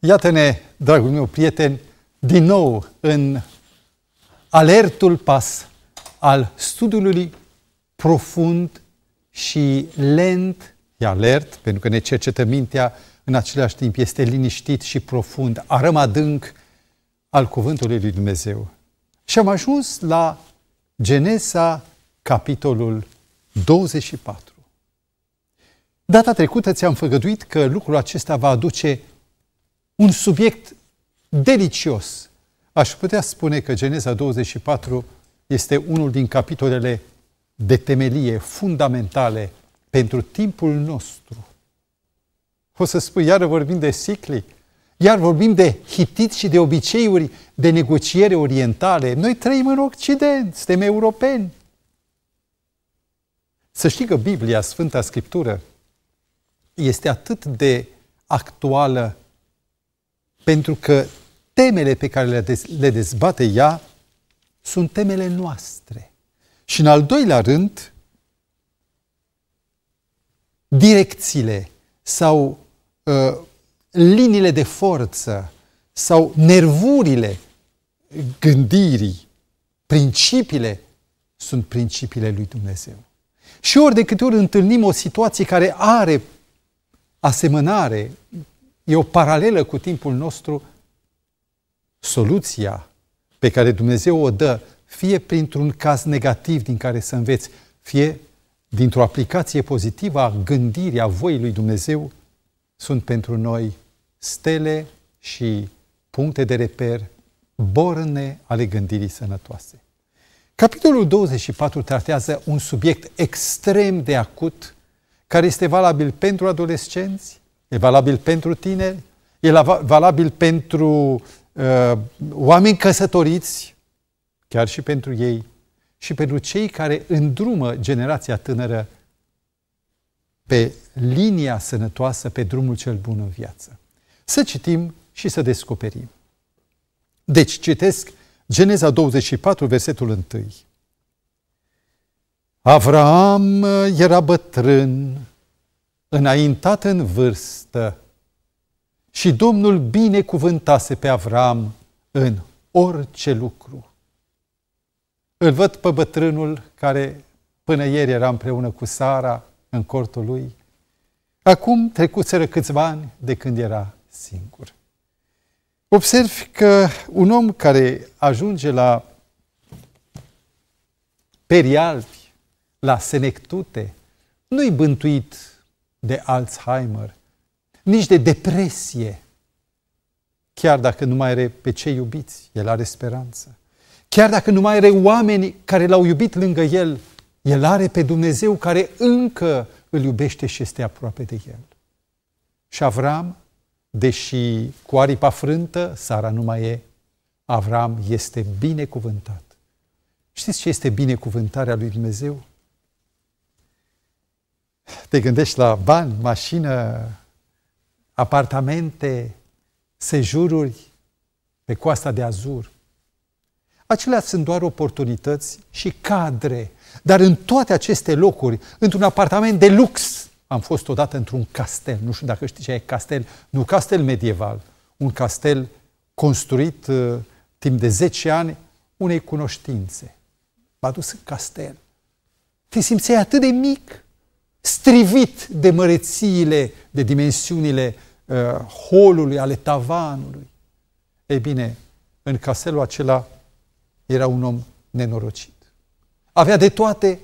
Iată-ne, dragul meu prieten, din nou în alertul pas al studiului profund și lent, e alert, pentru că ne cercetă mintea, în același timp este liniștit și profund, arăm adânc al cuvântului lui Dumnezeu. Și am ajuns la Genesa, capitolul 24. Data trecută ți-am făgăduit că lucrul acesta va aduce un subiect delicios. Aș putea spune că Geneza 24 este unul din capitolele de temelie fundamentale pentru timpul nostru. O să spui, iar vorbim de sicli, iar vorbim de hitit și de obiceiuri de negociere orientale. Noi trăim în Occident, suntem europeni. Să știi că Biblia, Sfânta Scriptură, este atât de actuală pentru că temele pe care le, dez, le dezbate ea sunt temele noastre. Și în al doilea rând, direcțiile sau uh, liniile de forță sau nervurile gândirii, principiile sunt principiile lui Dumnezeu. Și ori de câte ori întâlnim o situație care are asemănare E o paralelă cu timpul nostru. Soluția pe care Dumnezeu o dă, fie printr-un caz negativ din care să înveți, fie dintr-o aplicație pozitivă a gândirii, a voii lui Dumnezeu, sunt pentru noi stele și puncte de reper, borne ale gândirii sănătoase. Capitolul 24 tratează un subiect extrem de acut, care este valabil pentru adolescenți, E valabil pentru tineri, e valabil pentru uh, oameni căsătoriți, chiar și pentru ei, și pentru cei care îndrumă generația tânără pe linia sănătoasă, pe drumul cel bun în viață. Să citim și să descoperim. Deci, citesc Geneza 24, versetul 1. Avram era bătrân înaintat în vârstă și Domnul binecuvântase pe Avram în orice lucru. Îl văd pe bătrânul care până ieri era împreună cu Sara în cortul lui. Acum trecuseră câțiva ani de când era singur. Observ că un om care ajunge la perialbi, la senectute, nu-i bântuit de Alzheimer, nici de depresie. Chiar dacă nu mai are pe cei iubiți, el are speranță. Chiar dacă nu mai are oameni care l-au iubit lângă el, el are pe Dumnezeu care încă îl iubește și este aproape de el. Și Avram, deși cu aripa frântă, Sara nu mai e, Avram este binecuvântat. Știți ce este binecuvântarea lui Dumnezeu? Te gândești la bani, mașină, apartamente, sejururi pe coasta de azur. Acelea sunt doar oportunități și cadre. Dar în toate aceste locuri, într-un apartament de lux, am fost odată într-un castel, nu știu dacă știi ce e castel, nu castel medieval, un castel construit uh, timp de 10 ani unei cunoștințe. M-a dus în castel. Te simțeai atât de mic, strivit de mărețiile, de dimensiunile uh, holului, ale tavanului. Ei bine, în caselul acela era un om nenorocit. Avea de toate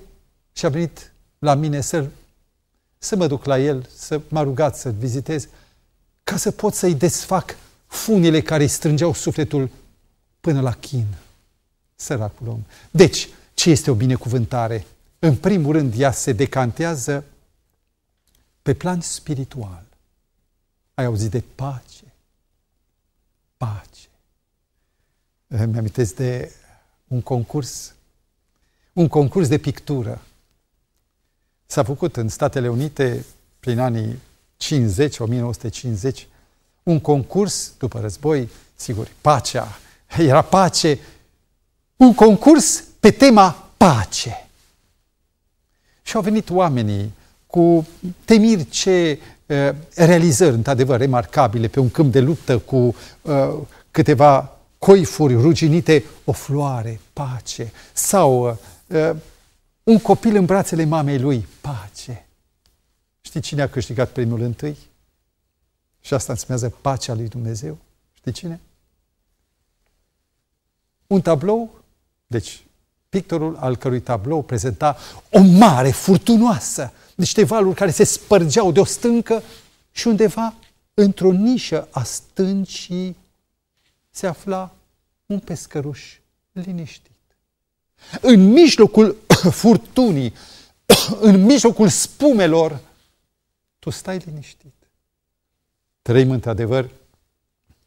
și a venit la mine să, să mă duc la el, să mă rugat să l vizitez, ca să pot să-i desfac funile care îi strângeau sufletul până la chin. Săracul om. Deci, ce este o binecuvântare? În primul rând, ea se decantează pe plan spiritual. Ai auzit de pace. Pace. Îmi amintesc de un concurs, un concurs de pictură. S-a făcut în Statele Unite prin anii 50, 1950, un concurs după război, sigur, pacea, era pace, un concurs pe tema pace. Și au venit oamenii cu temiri ce eh, realizări, într-adevăr, remarcabile pe un câmp de luptă cu eh, câteva coifuri ruginite, o floare, pace, sau eh, un copil în brațele mamei lui, pace. Știi cine a câștigat primul întâi? Și asta înseamnă pacea lui Dumnezeu. Știi cine? Un tablou, deci pictorul al cărui tablou prezenta o mare furtunoasă, niște valuri care se spărgeau de o stâncă și undeva într-o nișă a stâncii se afla un pescăruș liniștit. În mijlocul furtunii, în mijlocul spumelor, tu stai liniștit. Trăim într-adevăr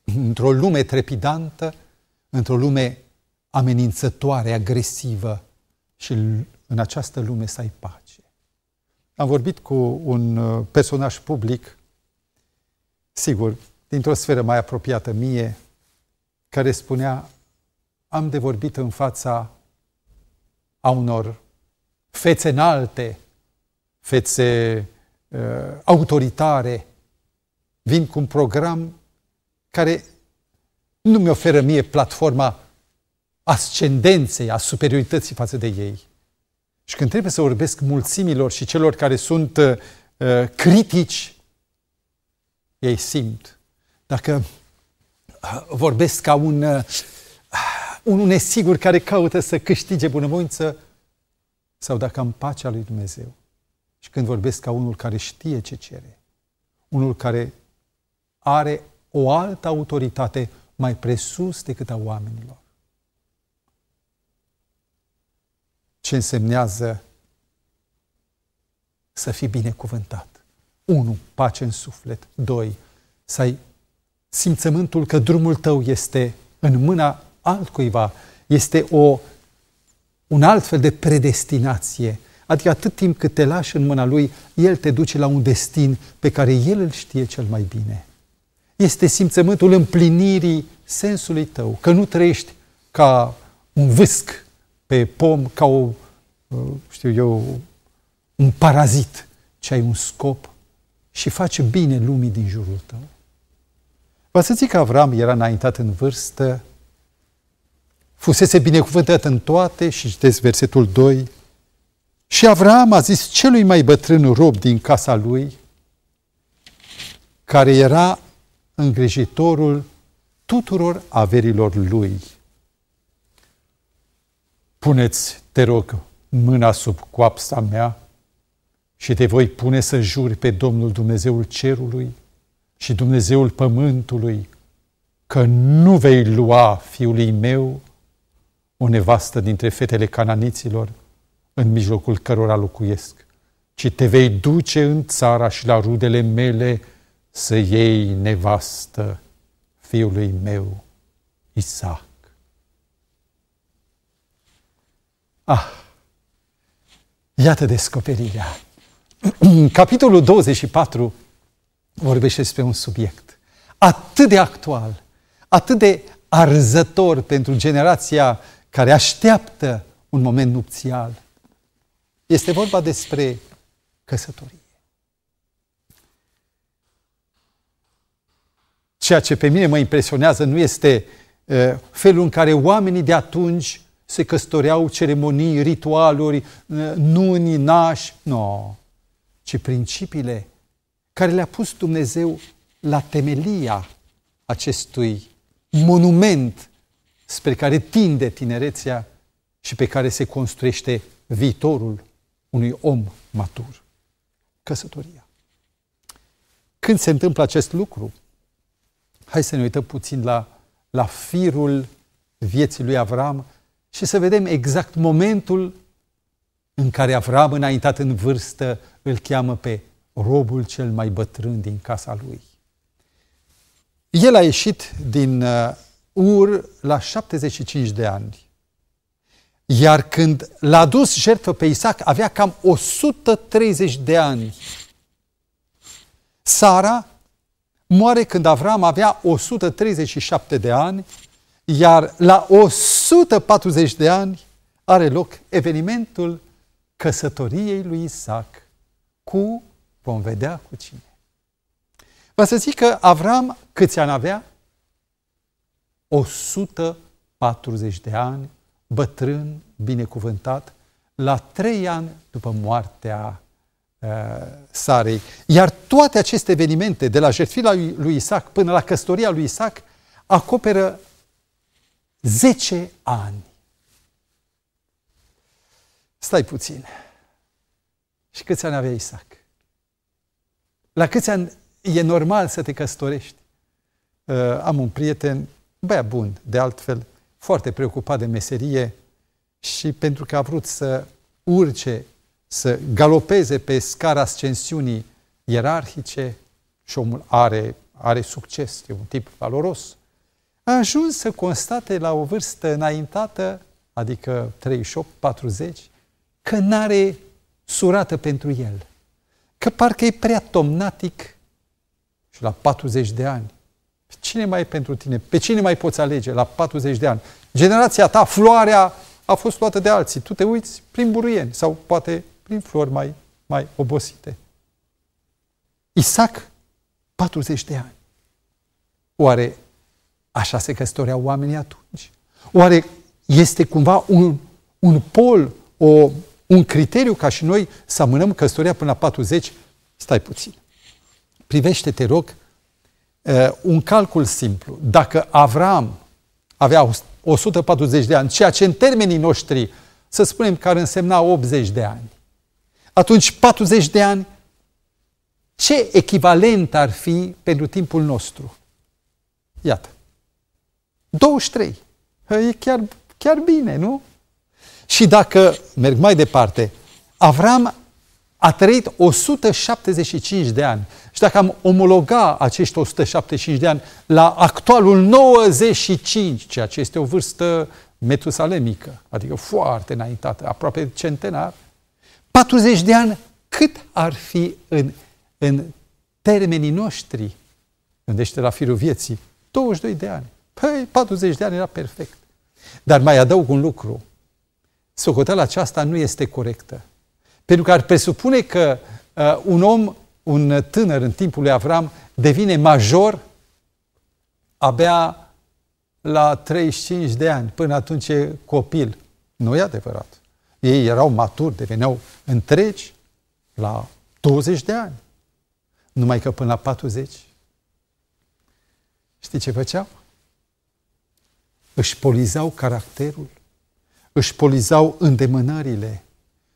într-o lume trepidantă, într-o lume amenințătoare, agresivă și în această lume să ai pace. Am vorbit cu un uh, personaj public, sigur, dintr-o sferă mai apropiată mie, care spunea, am de vorbit în fața a unor fețe înalte, fețe uh, autoritare, vin cu un program care nu mi oferă mie platforma ascendenței, a superiorității față de ei. Și când trebuie să vorbesc mulțimilor și celor care sunt uh, uh critici, ei simt. Dacă uh, vorbesc ca un, uh, un nesigur care caută să câștige bunăvoință, sau dacă am pacea lui Dumnezeu. Și când vorbesc ca unul care știe ce cere, unul care are o altă autoritate mai presus decât a oamenilor. ce însemnează să fii binecuvântat. unu Pace în suflet. doi Să ai simțământul că drumul tău este în mâna altcuiva. Este o, un alt fel de predestinație. Adică atât timp cât te lași în mâna lui, el te duce la un destin pe care el îl știe cel mai bine. Este simțământul împlinirii sensului tău, că nu trăiești ca un vâsc pe pom ca o, uh, știu eu, un parazit, ci ai un scop și face bine lumii din jurul tău. Vă să zic că Avram era înaintat în vârstă, fusese binecuvântat în toate și citesc versetul 2. Și Avram a zis celui mai bătrân rob din casa lui, care era îngrijitorul tuturor averilor lui. Puneți, te rog, mâna sub coapsa mea și te voi pune să juri pe Domnul Dumnezeul cerului și Dumnezeul pământului că nu vei lua fiului meu o nevastă dintre fetele cananiților în mijlocul cărora locuiesc, ci te vei duce în țara și la rudele mele să iei nevastă fiului meu, Isaac. Ah, iată descoperirea. Capitolul 24 vorbește despre un subiect atât de actual, atât de arzător pentru generația care așteaptă un moment nupțial. Este vorba despre căsătorie. Ceea ce pe mine mă impresionează nu este uh, felul în care oamenii de atunci se căstoreau ceremonii, ritualuri, nuni, nași. Nu, no. ci principiile care le-a pus Dumnezeu la temelia acestui monument spre care tinde tinerețea și pe care se construiește viitorul unui om matur. Căsătoria. Când se întâmplă acest lucru, hai să ne uităm puțin la, la firul vieții lui Avram, și să vedem exact momentul în care Avram, înaintat în vârstă, îl cheamă pe robul cel mai bătrân din casa lui. El a ieșit din uh, Ur la 75 de ani. Iar când l-a dus jertfă pe Isaac, avea cam 130 de ani. Sara moare când Avram avea 137 de ani iar la 140 de ani are loc evenimentul căsătoriei lui Isaac cu, vom vedea cu cine. Vă să zic că Avram câți ani avea? 140 de ani, bătrân, binecuvântat, la trei ani după moartea uh, Sarei. Iar toate aceste evenimente, de la jertfila lui Isaac până la căsătoria lui Isaac, acoperă 10 ani. Stai puțin. Și câți ani avea Isaac? La câți ani e normal să te căsătorești? Uh, am un prieten, băia bun, de altfel, foarte preocupat de meserie și pentru că a vrut să urce, să galopeze pe scara ascensiunii ierarhice și omul are, are succes, e un tip valoros a ajuns să constate la o vârstă înaintată, adică 38-40, că n-are surată pentru el, că parcă e prea tomnatic și la 40 de ani. Pe cine mai e pentru tine? Pe cine mai poți alege la 40 de ani? Generația ta, floarea, a fost luată de alții. Tu te uiți prin buruieni sau poate prin flori mai, mai obosite. Isaac, 40 de ani. Oare Așa se căsătoreau oamenii atunci. Oare este cumva un, un pol, o, un criteriu ca și noi să amânăm căsătoria până la 40? Stai puțin. Privește, te rog, uh, un calcul simplu. Dacă Avram avea 140 de ani, ceea ce în termenii noștri, să spunem că ar însemna 80 de ani, atunci 40 de ani, ce echivalent ar fi pentru timpul nostru? Iată. 23. Păi, e chiar, chiar bine, nu? Și dacă merg mai departe, Avram a trăit 175 de ani. Și dacă am omologa acești 175 de ani la actualul 95, ceea ce este o vârstă metusalemică, adică foarte înaintată, aproape centenar, 40 de ani cât ar fi în, în termenii noștri, gândește la firul vieții, 22 de ani. Păi, 40 de ani era perfect. Dar mai adaug un lucru. Socoteala aceasta nu este corectă. Pentru că ar presupune că uh, un om, un tânăr în timpul lui Avram, devine major abia la 35 de ani. Până atunci e copil. Nu e adevărat. Ei erau maturi, deveneau întregi la 20 de ani. Numai că până la 40. Știi ce făceau? își polizau caracterul, își polizau îndemânările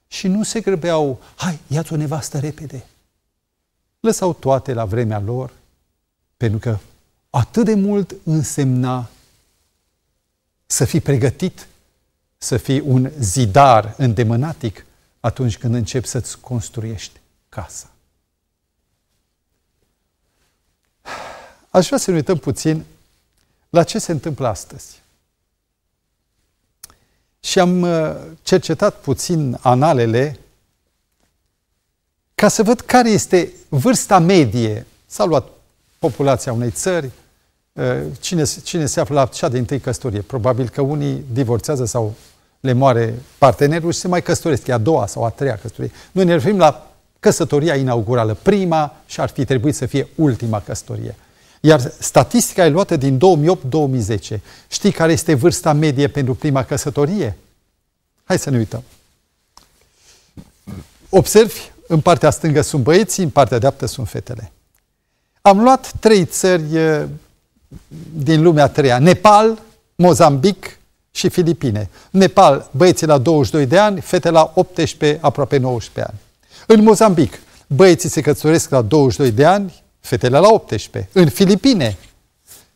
și nu se grăbeau, hai, ia-ți o nevastă repede. Lăsau toate la vremea lor, pentru că atât de mult însemna să fii pregătit, să fii un zidar îndemânatic atunci când începi să-ți construiești casa. Aș vrea să ne uităm puțin la ce se întâmplă astăzi și am uh, cercetat puțin analele ca să văd care este vârsta medie. S-a luat populația unei țări, uh, cine, cine se află la cea din tâi căsătorie. Probabil că unii divorțează sau le moare partenerul și se mai căsătoresc, e a doua sau a treia căsătorie. Noi ne referim la căsătoria inaugurală, prima și ar fi trebuit să fie ultima căsătorie. Iar statistica e luată din 2008-2010. Știi care este vârsta medie pentru prima căsătorie? Hai să ne uităm. Observi, în partea stângă sunt băieții, în partea dreaptă sunt fetele. Am luat trei țări din lumea a treia. Nepal, Mozambic și Filipine. Nepal, băieții la 22 de ani, fete la 18, aproape 19 ani. În Mozambic, băieții se căsătoresc la 22 de ani, fetele la 18. În Filipine,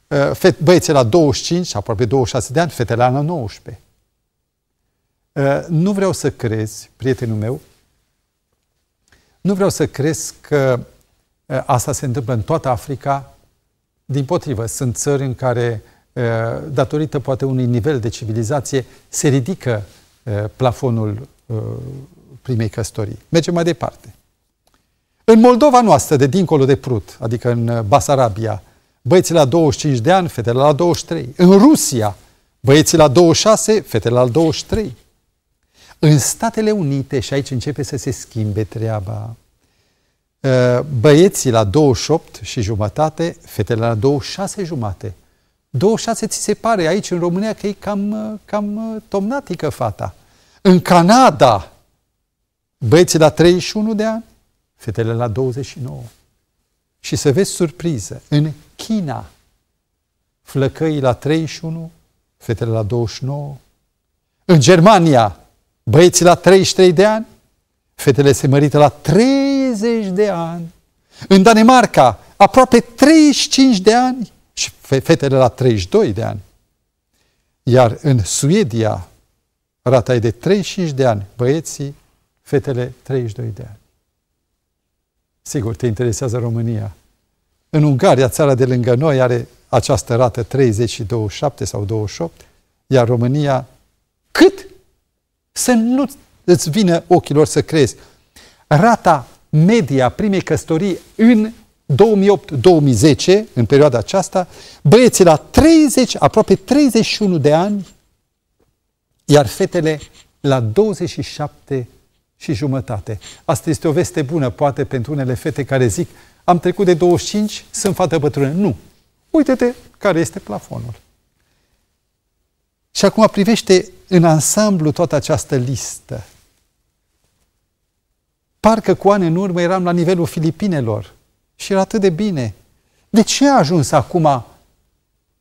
uh, băieții la 25, aproape 26 de ani, fetele la 19. Uh, nu vreau să crezi, prietenul meu, nu vreau să crezi că uh, asta se întâmplă în toată Africa. Din potrivă, sunt țări în care, datorită poate unui nivel de civilizație, se ridică plafonul primei căsătorii. Mergem mai departe. În Moldova noastră, de dincolo de Prut, adică în uh, Basarabia, băieții la 25 de ani, fetele la 23. În Rusia, băieții la 26, fetele la 23. În Statele Unite, și aici începe să se schimbe treaba, uh, băieții la 28 și jumătate, fetele la 26 jumate. 26 ți se pare aici în România că e cam, uh, cam tomnatică fata. În Canada, băieții la 31 de ani, Fetele la 29. Și să vezi surpriză. În China, flăcăii la 31, fetele la 29. În Germania, băieții la 33 de ani, fetele se mărită la 30 de ani. În Danemarca, aproape 35 de ani și fetele la 32 de ani. Iar în Suedia, rata e de 35 de ani, băieții, fetele 32 de ani. Sigur, te interesează România. În Ungaria, țara de lângă noi, are această rată 30 și 27 sau 28, iar România, cât? Să nu îți vină ochilor să crezi. Rata media primei căsătorii în 2008-2010, în perioada aceasta, băieții la 30, aproape 31 de ani, iar fetele la 27 și jumătate. Asta este o veste bună, poate, pentru unele fete care zic am trecut de 25, sunt fată bătrână. Nu. Uite-te care este plafonul. Și acum privește în ansamblu toată această listă. Parcă cu ani în urmă eram la nivelul Filipinelor și era atât de bine. De ce a ajuns acum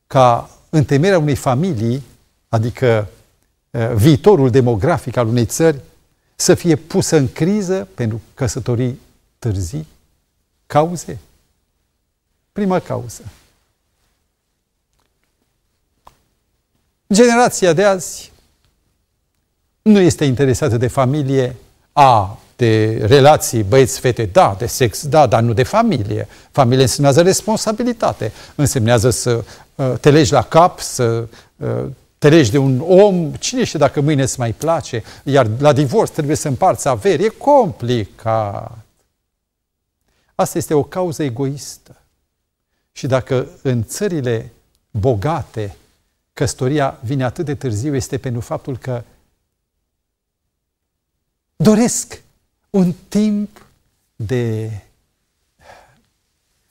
ca întemeierea unei familii, adică eh, viitorul demografic al unei țări, să fie pusă în criză pentru căsătorii târzii? Cauze? Prima cauză. Generația de azi nu este interesată de familie, a, de relații băieți-fete, da, de sex, da, dar nu de familie. Familie însemnează responsabilitate, însemnează să uh, te legi la cap, să uh, treci de un om, cine știe dacă mâine îți mai place, iar la divorț trebuie să împarți averi, e complicat. Asta este o cauză egoistă. Și dacă în țările bogate căsătoria vine atât de târziu, este pentru faptul că doresc un timp de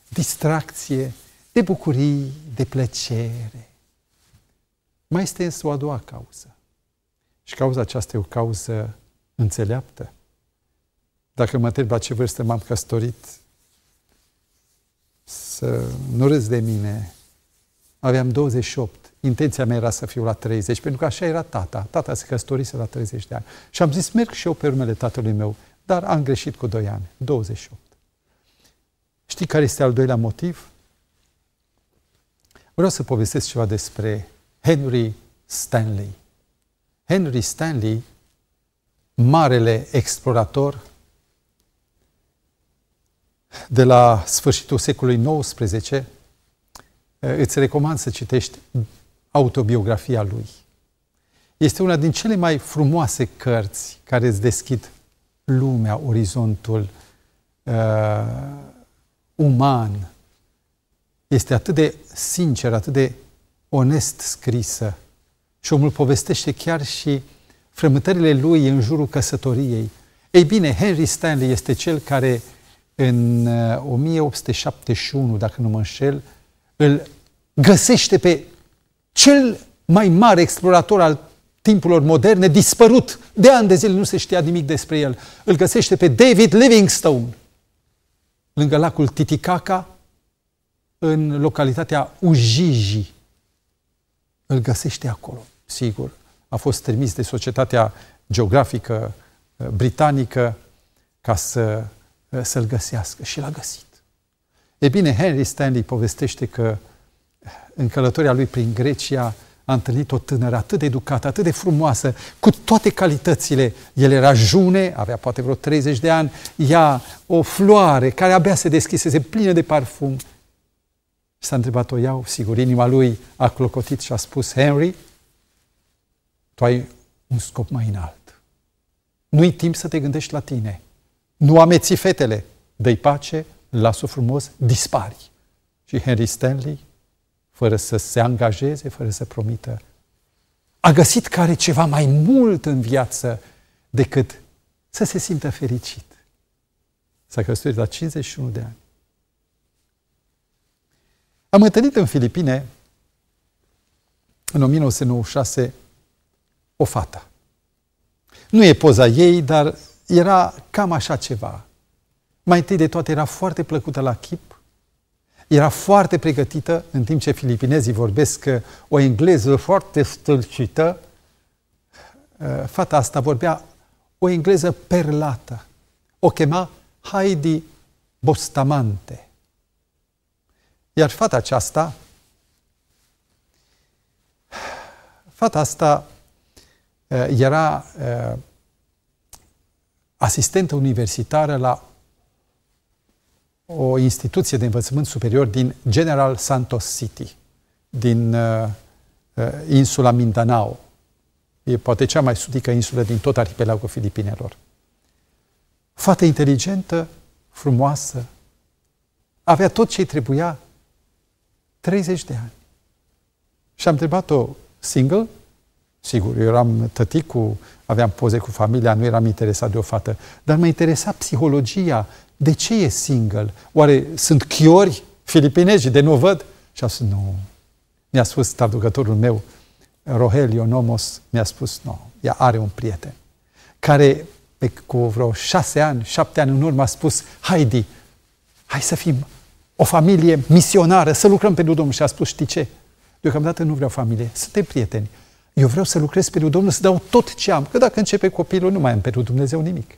distracție, de bucurii, de plăcere. Mai este însă o a doua cauză. Și cauza aceasta e o cauză înțeleaptă. Dacă mă întreb la ce vârstă m-am căsătorit, să nu râzi de mine, aveam 28. Intenția mea era să fiu la 30, pentru că așa era tata. Tata se căsătorise la 30 de ani. Și am zis, merg și eu pe urmele tatălui meu, dar am greșit cu 2 ani, 28. Știi care este al doilea motiv? Vreau să povestesc ceva despre Henry Stanley. Henry Stanley, marele explorator de la sfârșitul secolului XIX, eh, îți recomand să citești autobiografia lui. Este una din cele mai frumoase cărți care îți deschid lumea, orizontul uh, uman. Este atât de sincer, atât de onest scrisă. Și omul povestește chiar și frământările lui în jurul căsătoriei. Ei bine, Henry Stanley este cel care în 1871, uh, dacă nu mă înșel, îl găsește pe cel mai mare explorator al timpurilor moderne, dispărut. De ani de zile nu se știa nimic despre el. Îl găsește pe David Livingstone, lângă lacul Titicaca, în localitatea Ujiji, îl găsește acolo, sigur. A fost trimis de societatea geografică uh, britanică ca să, uh, să-l găsească și l-a găsit. E bine, Henry Stanley povestește că uh, în călătoria lui prin Grecia a întâlnit o tânără atât de educată, atât de frumoasă, cu toate calitățile. El era june, avea poate vreo 30 de ani, ea o floare care abia se se plină de parfum, și s-a întrebat-o, iau, sigur, inima lui a clocotit și a spus, Henry, tu ai un scop mai înalt. Nu-i timp să te gândești la tine. Nu ameți fetele. Dă-i pace, lasă frumos, dispari. Și Henry Stanley, fără să se angajeze, fără să promită, a găsit care ceva mai mult în viață decât să se simtă fericit. S-a căsătorit la 51 de ani. Am întâlnit în Filipine, în 1996, o fată. Nu e poza ei, dar era cam așa ceva. Mai întâi de toate, era foarte plăcută la chip, era foarte pregătită, în timp ce filipinezii vorbesc o engleză foarte stâlcită, uh, fata asta vorbea o engleză perlată. O chema Heidi Bostamante. Iar fata aceasta, fata asta era asistentă universitară la o instituție de învățământ superior din General Santos City, din insula Mindanao. E poate cea mai sudică insulă din tot arhipelagul Filipinelor. Fată inteligentă, frumoasă, avea tot ce-i trebuia 30 de ani. Și am întrebat-o single, sigur, eu eram tăticu, aveam poze cu familia, nu eram interesat de o fată, dar mă interesa psihologia. De ce e single? Oare sunt chiori filipinezi de nu văd? Și a spus, nu. Mi-a spus traducătorul meu, Rogelio Nomos, mi-a spus, nu, ea are un prieten, care pe, cu vreo șase ani, șapte ani în urmă a spus, Haidi, hai să fim o familie misionară, să lucrăm pentru Domnul. Și a spus, știi ce? Deocamdată nu vreau familie, suntem prieteni. Eu vreau să lucrez pentru Domnul, să dau tot ce am. Că dacă începe copilul, nu mai am pentru Dumnezeu nimic.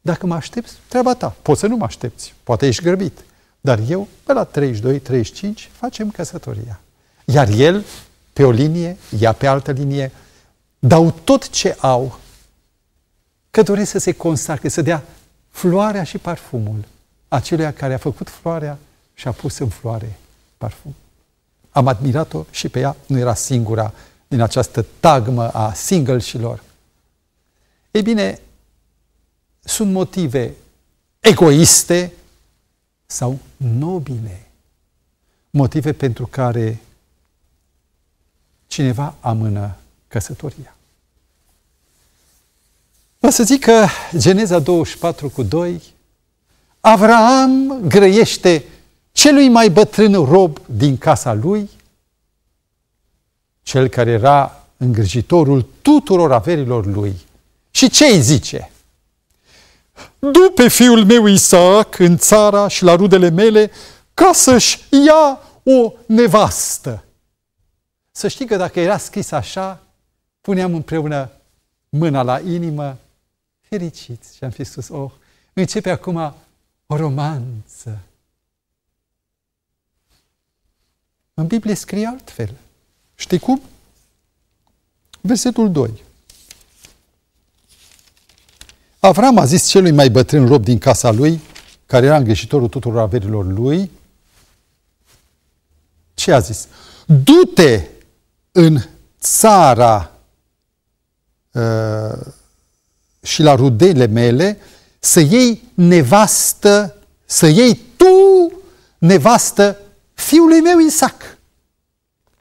Dacă mă aștepți, treaba ta. Poți să nu mă aștepți, poate ești grăbit. Dar eu, pe la 32-35, facem căsătoria. Iar el, pe o linie, ea pe altă linie, dau tot ce au, că doresc să se consacre, să dea floarea și parfumul acelui care a făcut floarea și a pus în floare parfum. Am admirat-o și pe ea, nu era singura din această tagmă a single-șilor. Ei bine, sunt motive egoiste sau nobile, motive pentru care cineva amână căsătoria. Vă să zic că Geneza 24 cu 2, Avram grăiește celui mai bătrân rob din casa lui, cel care era îngrijitorul tuturor averilor lui. Și ce îi zice? Du pe fiul meu Isaac în țara și la rudele mele ca să-și ia o nevastă. Să știi că dacă era scris așa, puneam împreună mâna la inimă, fericiți și am fi spus, oh, începe acum o romanță În Biblie scrie altfel. Știi cum? Versetul 2. Avram a zis celui mai bătrân rob din casa lui, care era îngrijitorul tuturor averilor lui, ce a zis? Du-te în țara uh, și la rudele mele să iei nevastă, să iei tu nevastă fiului meu Isaac.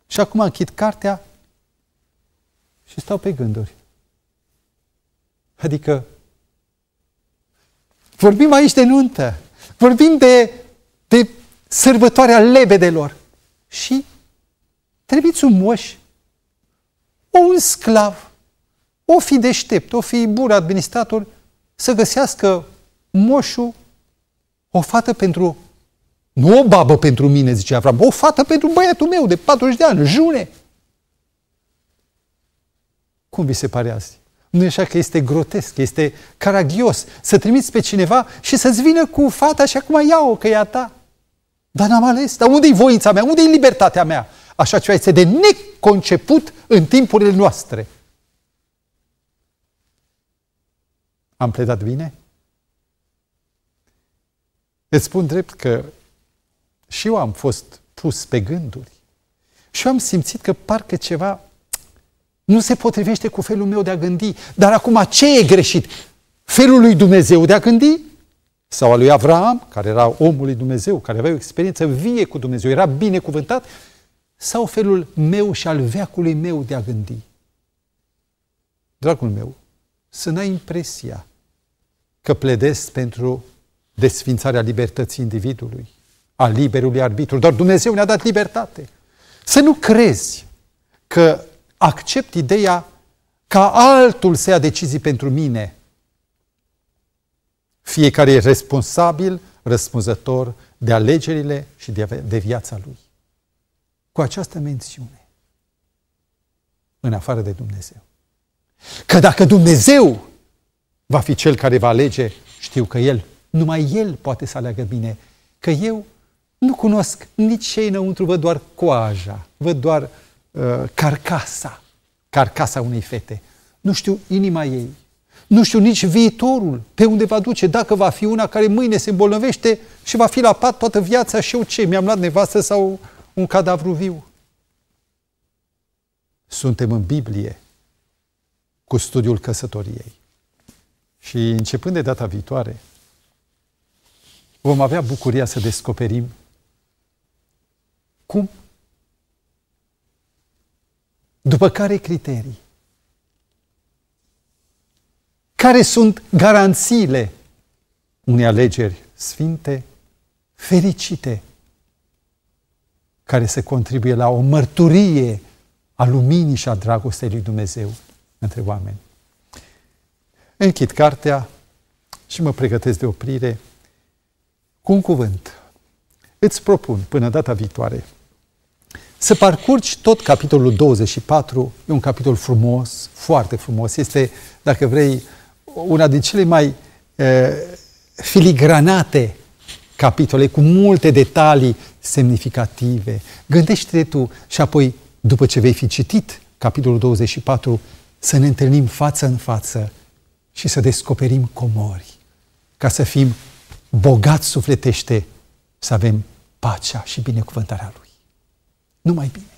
Și acum închid cartea și stau pe gânduri. Adică vorbim aici de nuntă, vorbim de, de sărbătoarea lebedelor și trebuie un moș, o un sclav, o fi deștept, o fi bun administrator, să găsească moșul o fată pentru nu o babă pentru mine, zice Avram, o fată pentru băiatul meu de 40 de ani, june. Cum vi se pare azi? Nu e așa că este grotesc, este caragios să trimiți pe cineva și să-ți vină cu fata și acum ia-o că e a ta. Dar n-am ales. Dar unde-i voința mea? Unde-i libertatea mea? Așa ceva este de neconceput în timpurile noastre. Am pledat bine? Îți spun drept că și eu am fost pus pe gânduri. Și eu am simțit că parcă ceva nu se potrivește cu felul meu de a gândi. Dar acum ce e greșit? Felul lui Dumnezeu de a gândi? Sau al lui Avram, care era omul lui Dumnezeu, care avea o experiență vie cu Dumnezeu, era binecuvântat? Sau felul meu și al veacului meu de a gândi? Dragul meu, să n-ai impresia că pledesc pentru desfințarea libertății individului, a liberului arbitru, Doar Dumnezeu ne-a dat libertate. Să nu crezi că accept ideea ca altul să ia decizii pentru mine. Fiecare e responsabil, răspunzător de alegerile și de, de viața lui. Cu această mențiune, în afară de Dumnezeu. Că dacă Dumnezeu va fi cel care va alege, știu că El, numai El poate să aleagă bine, că eu nu cunosc nici ce înăuntru, văd doar coaja, văd doar uh, carcasa, carcasa unei fete. Nu știu inima ei, nu știu nici viitorul, pe unde va duce, dacă va fi una care mâine se îmbolnăvește și va fi la pat toată viața și eu ce, mi-am luat nevastă sau un cadavru viu. Suntem în Biblie cu studiul căsătoriei. Și începând de data viitoare, vom avea bucuria să descoperim cum? După care criterii? Care sunt garanțiile unei alegeri sfinte, fericite, care să contribuie la o mărturie a luminii și a dragostei lui Dumnezeu între oameni. Închid cartea și mă pregătesc de oprire cu un cuvânt. Îți propun până data viitoare să parcurgi tot capitolul 24, e un capitol frumos, foarte frumos. Este, dacă vrei, una din cele mai e, filigranate capitole, cu multe detalii semnificative. Gândește-te tu și apoi, după ce vei fi citit capitolul 24, să ne întâlnim față în față și să descoperim comori, ca să fim bogați sufletește, să avem pacea și binecuvântarea Lui. numa IPM.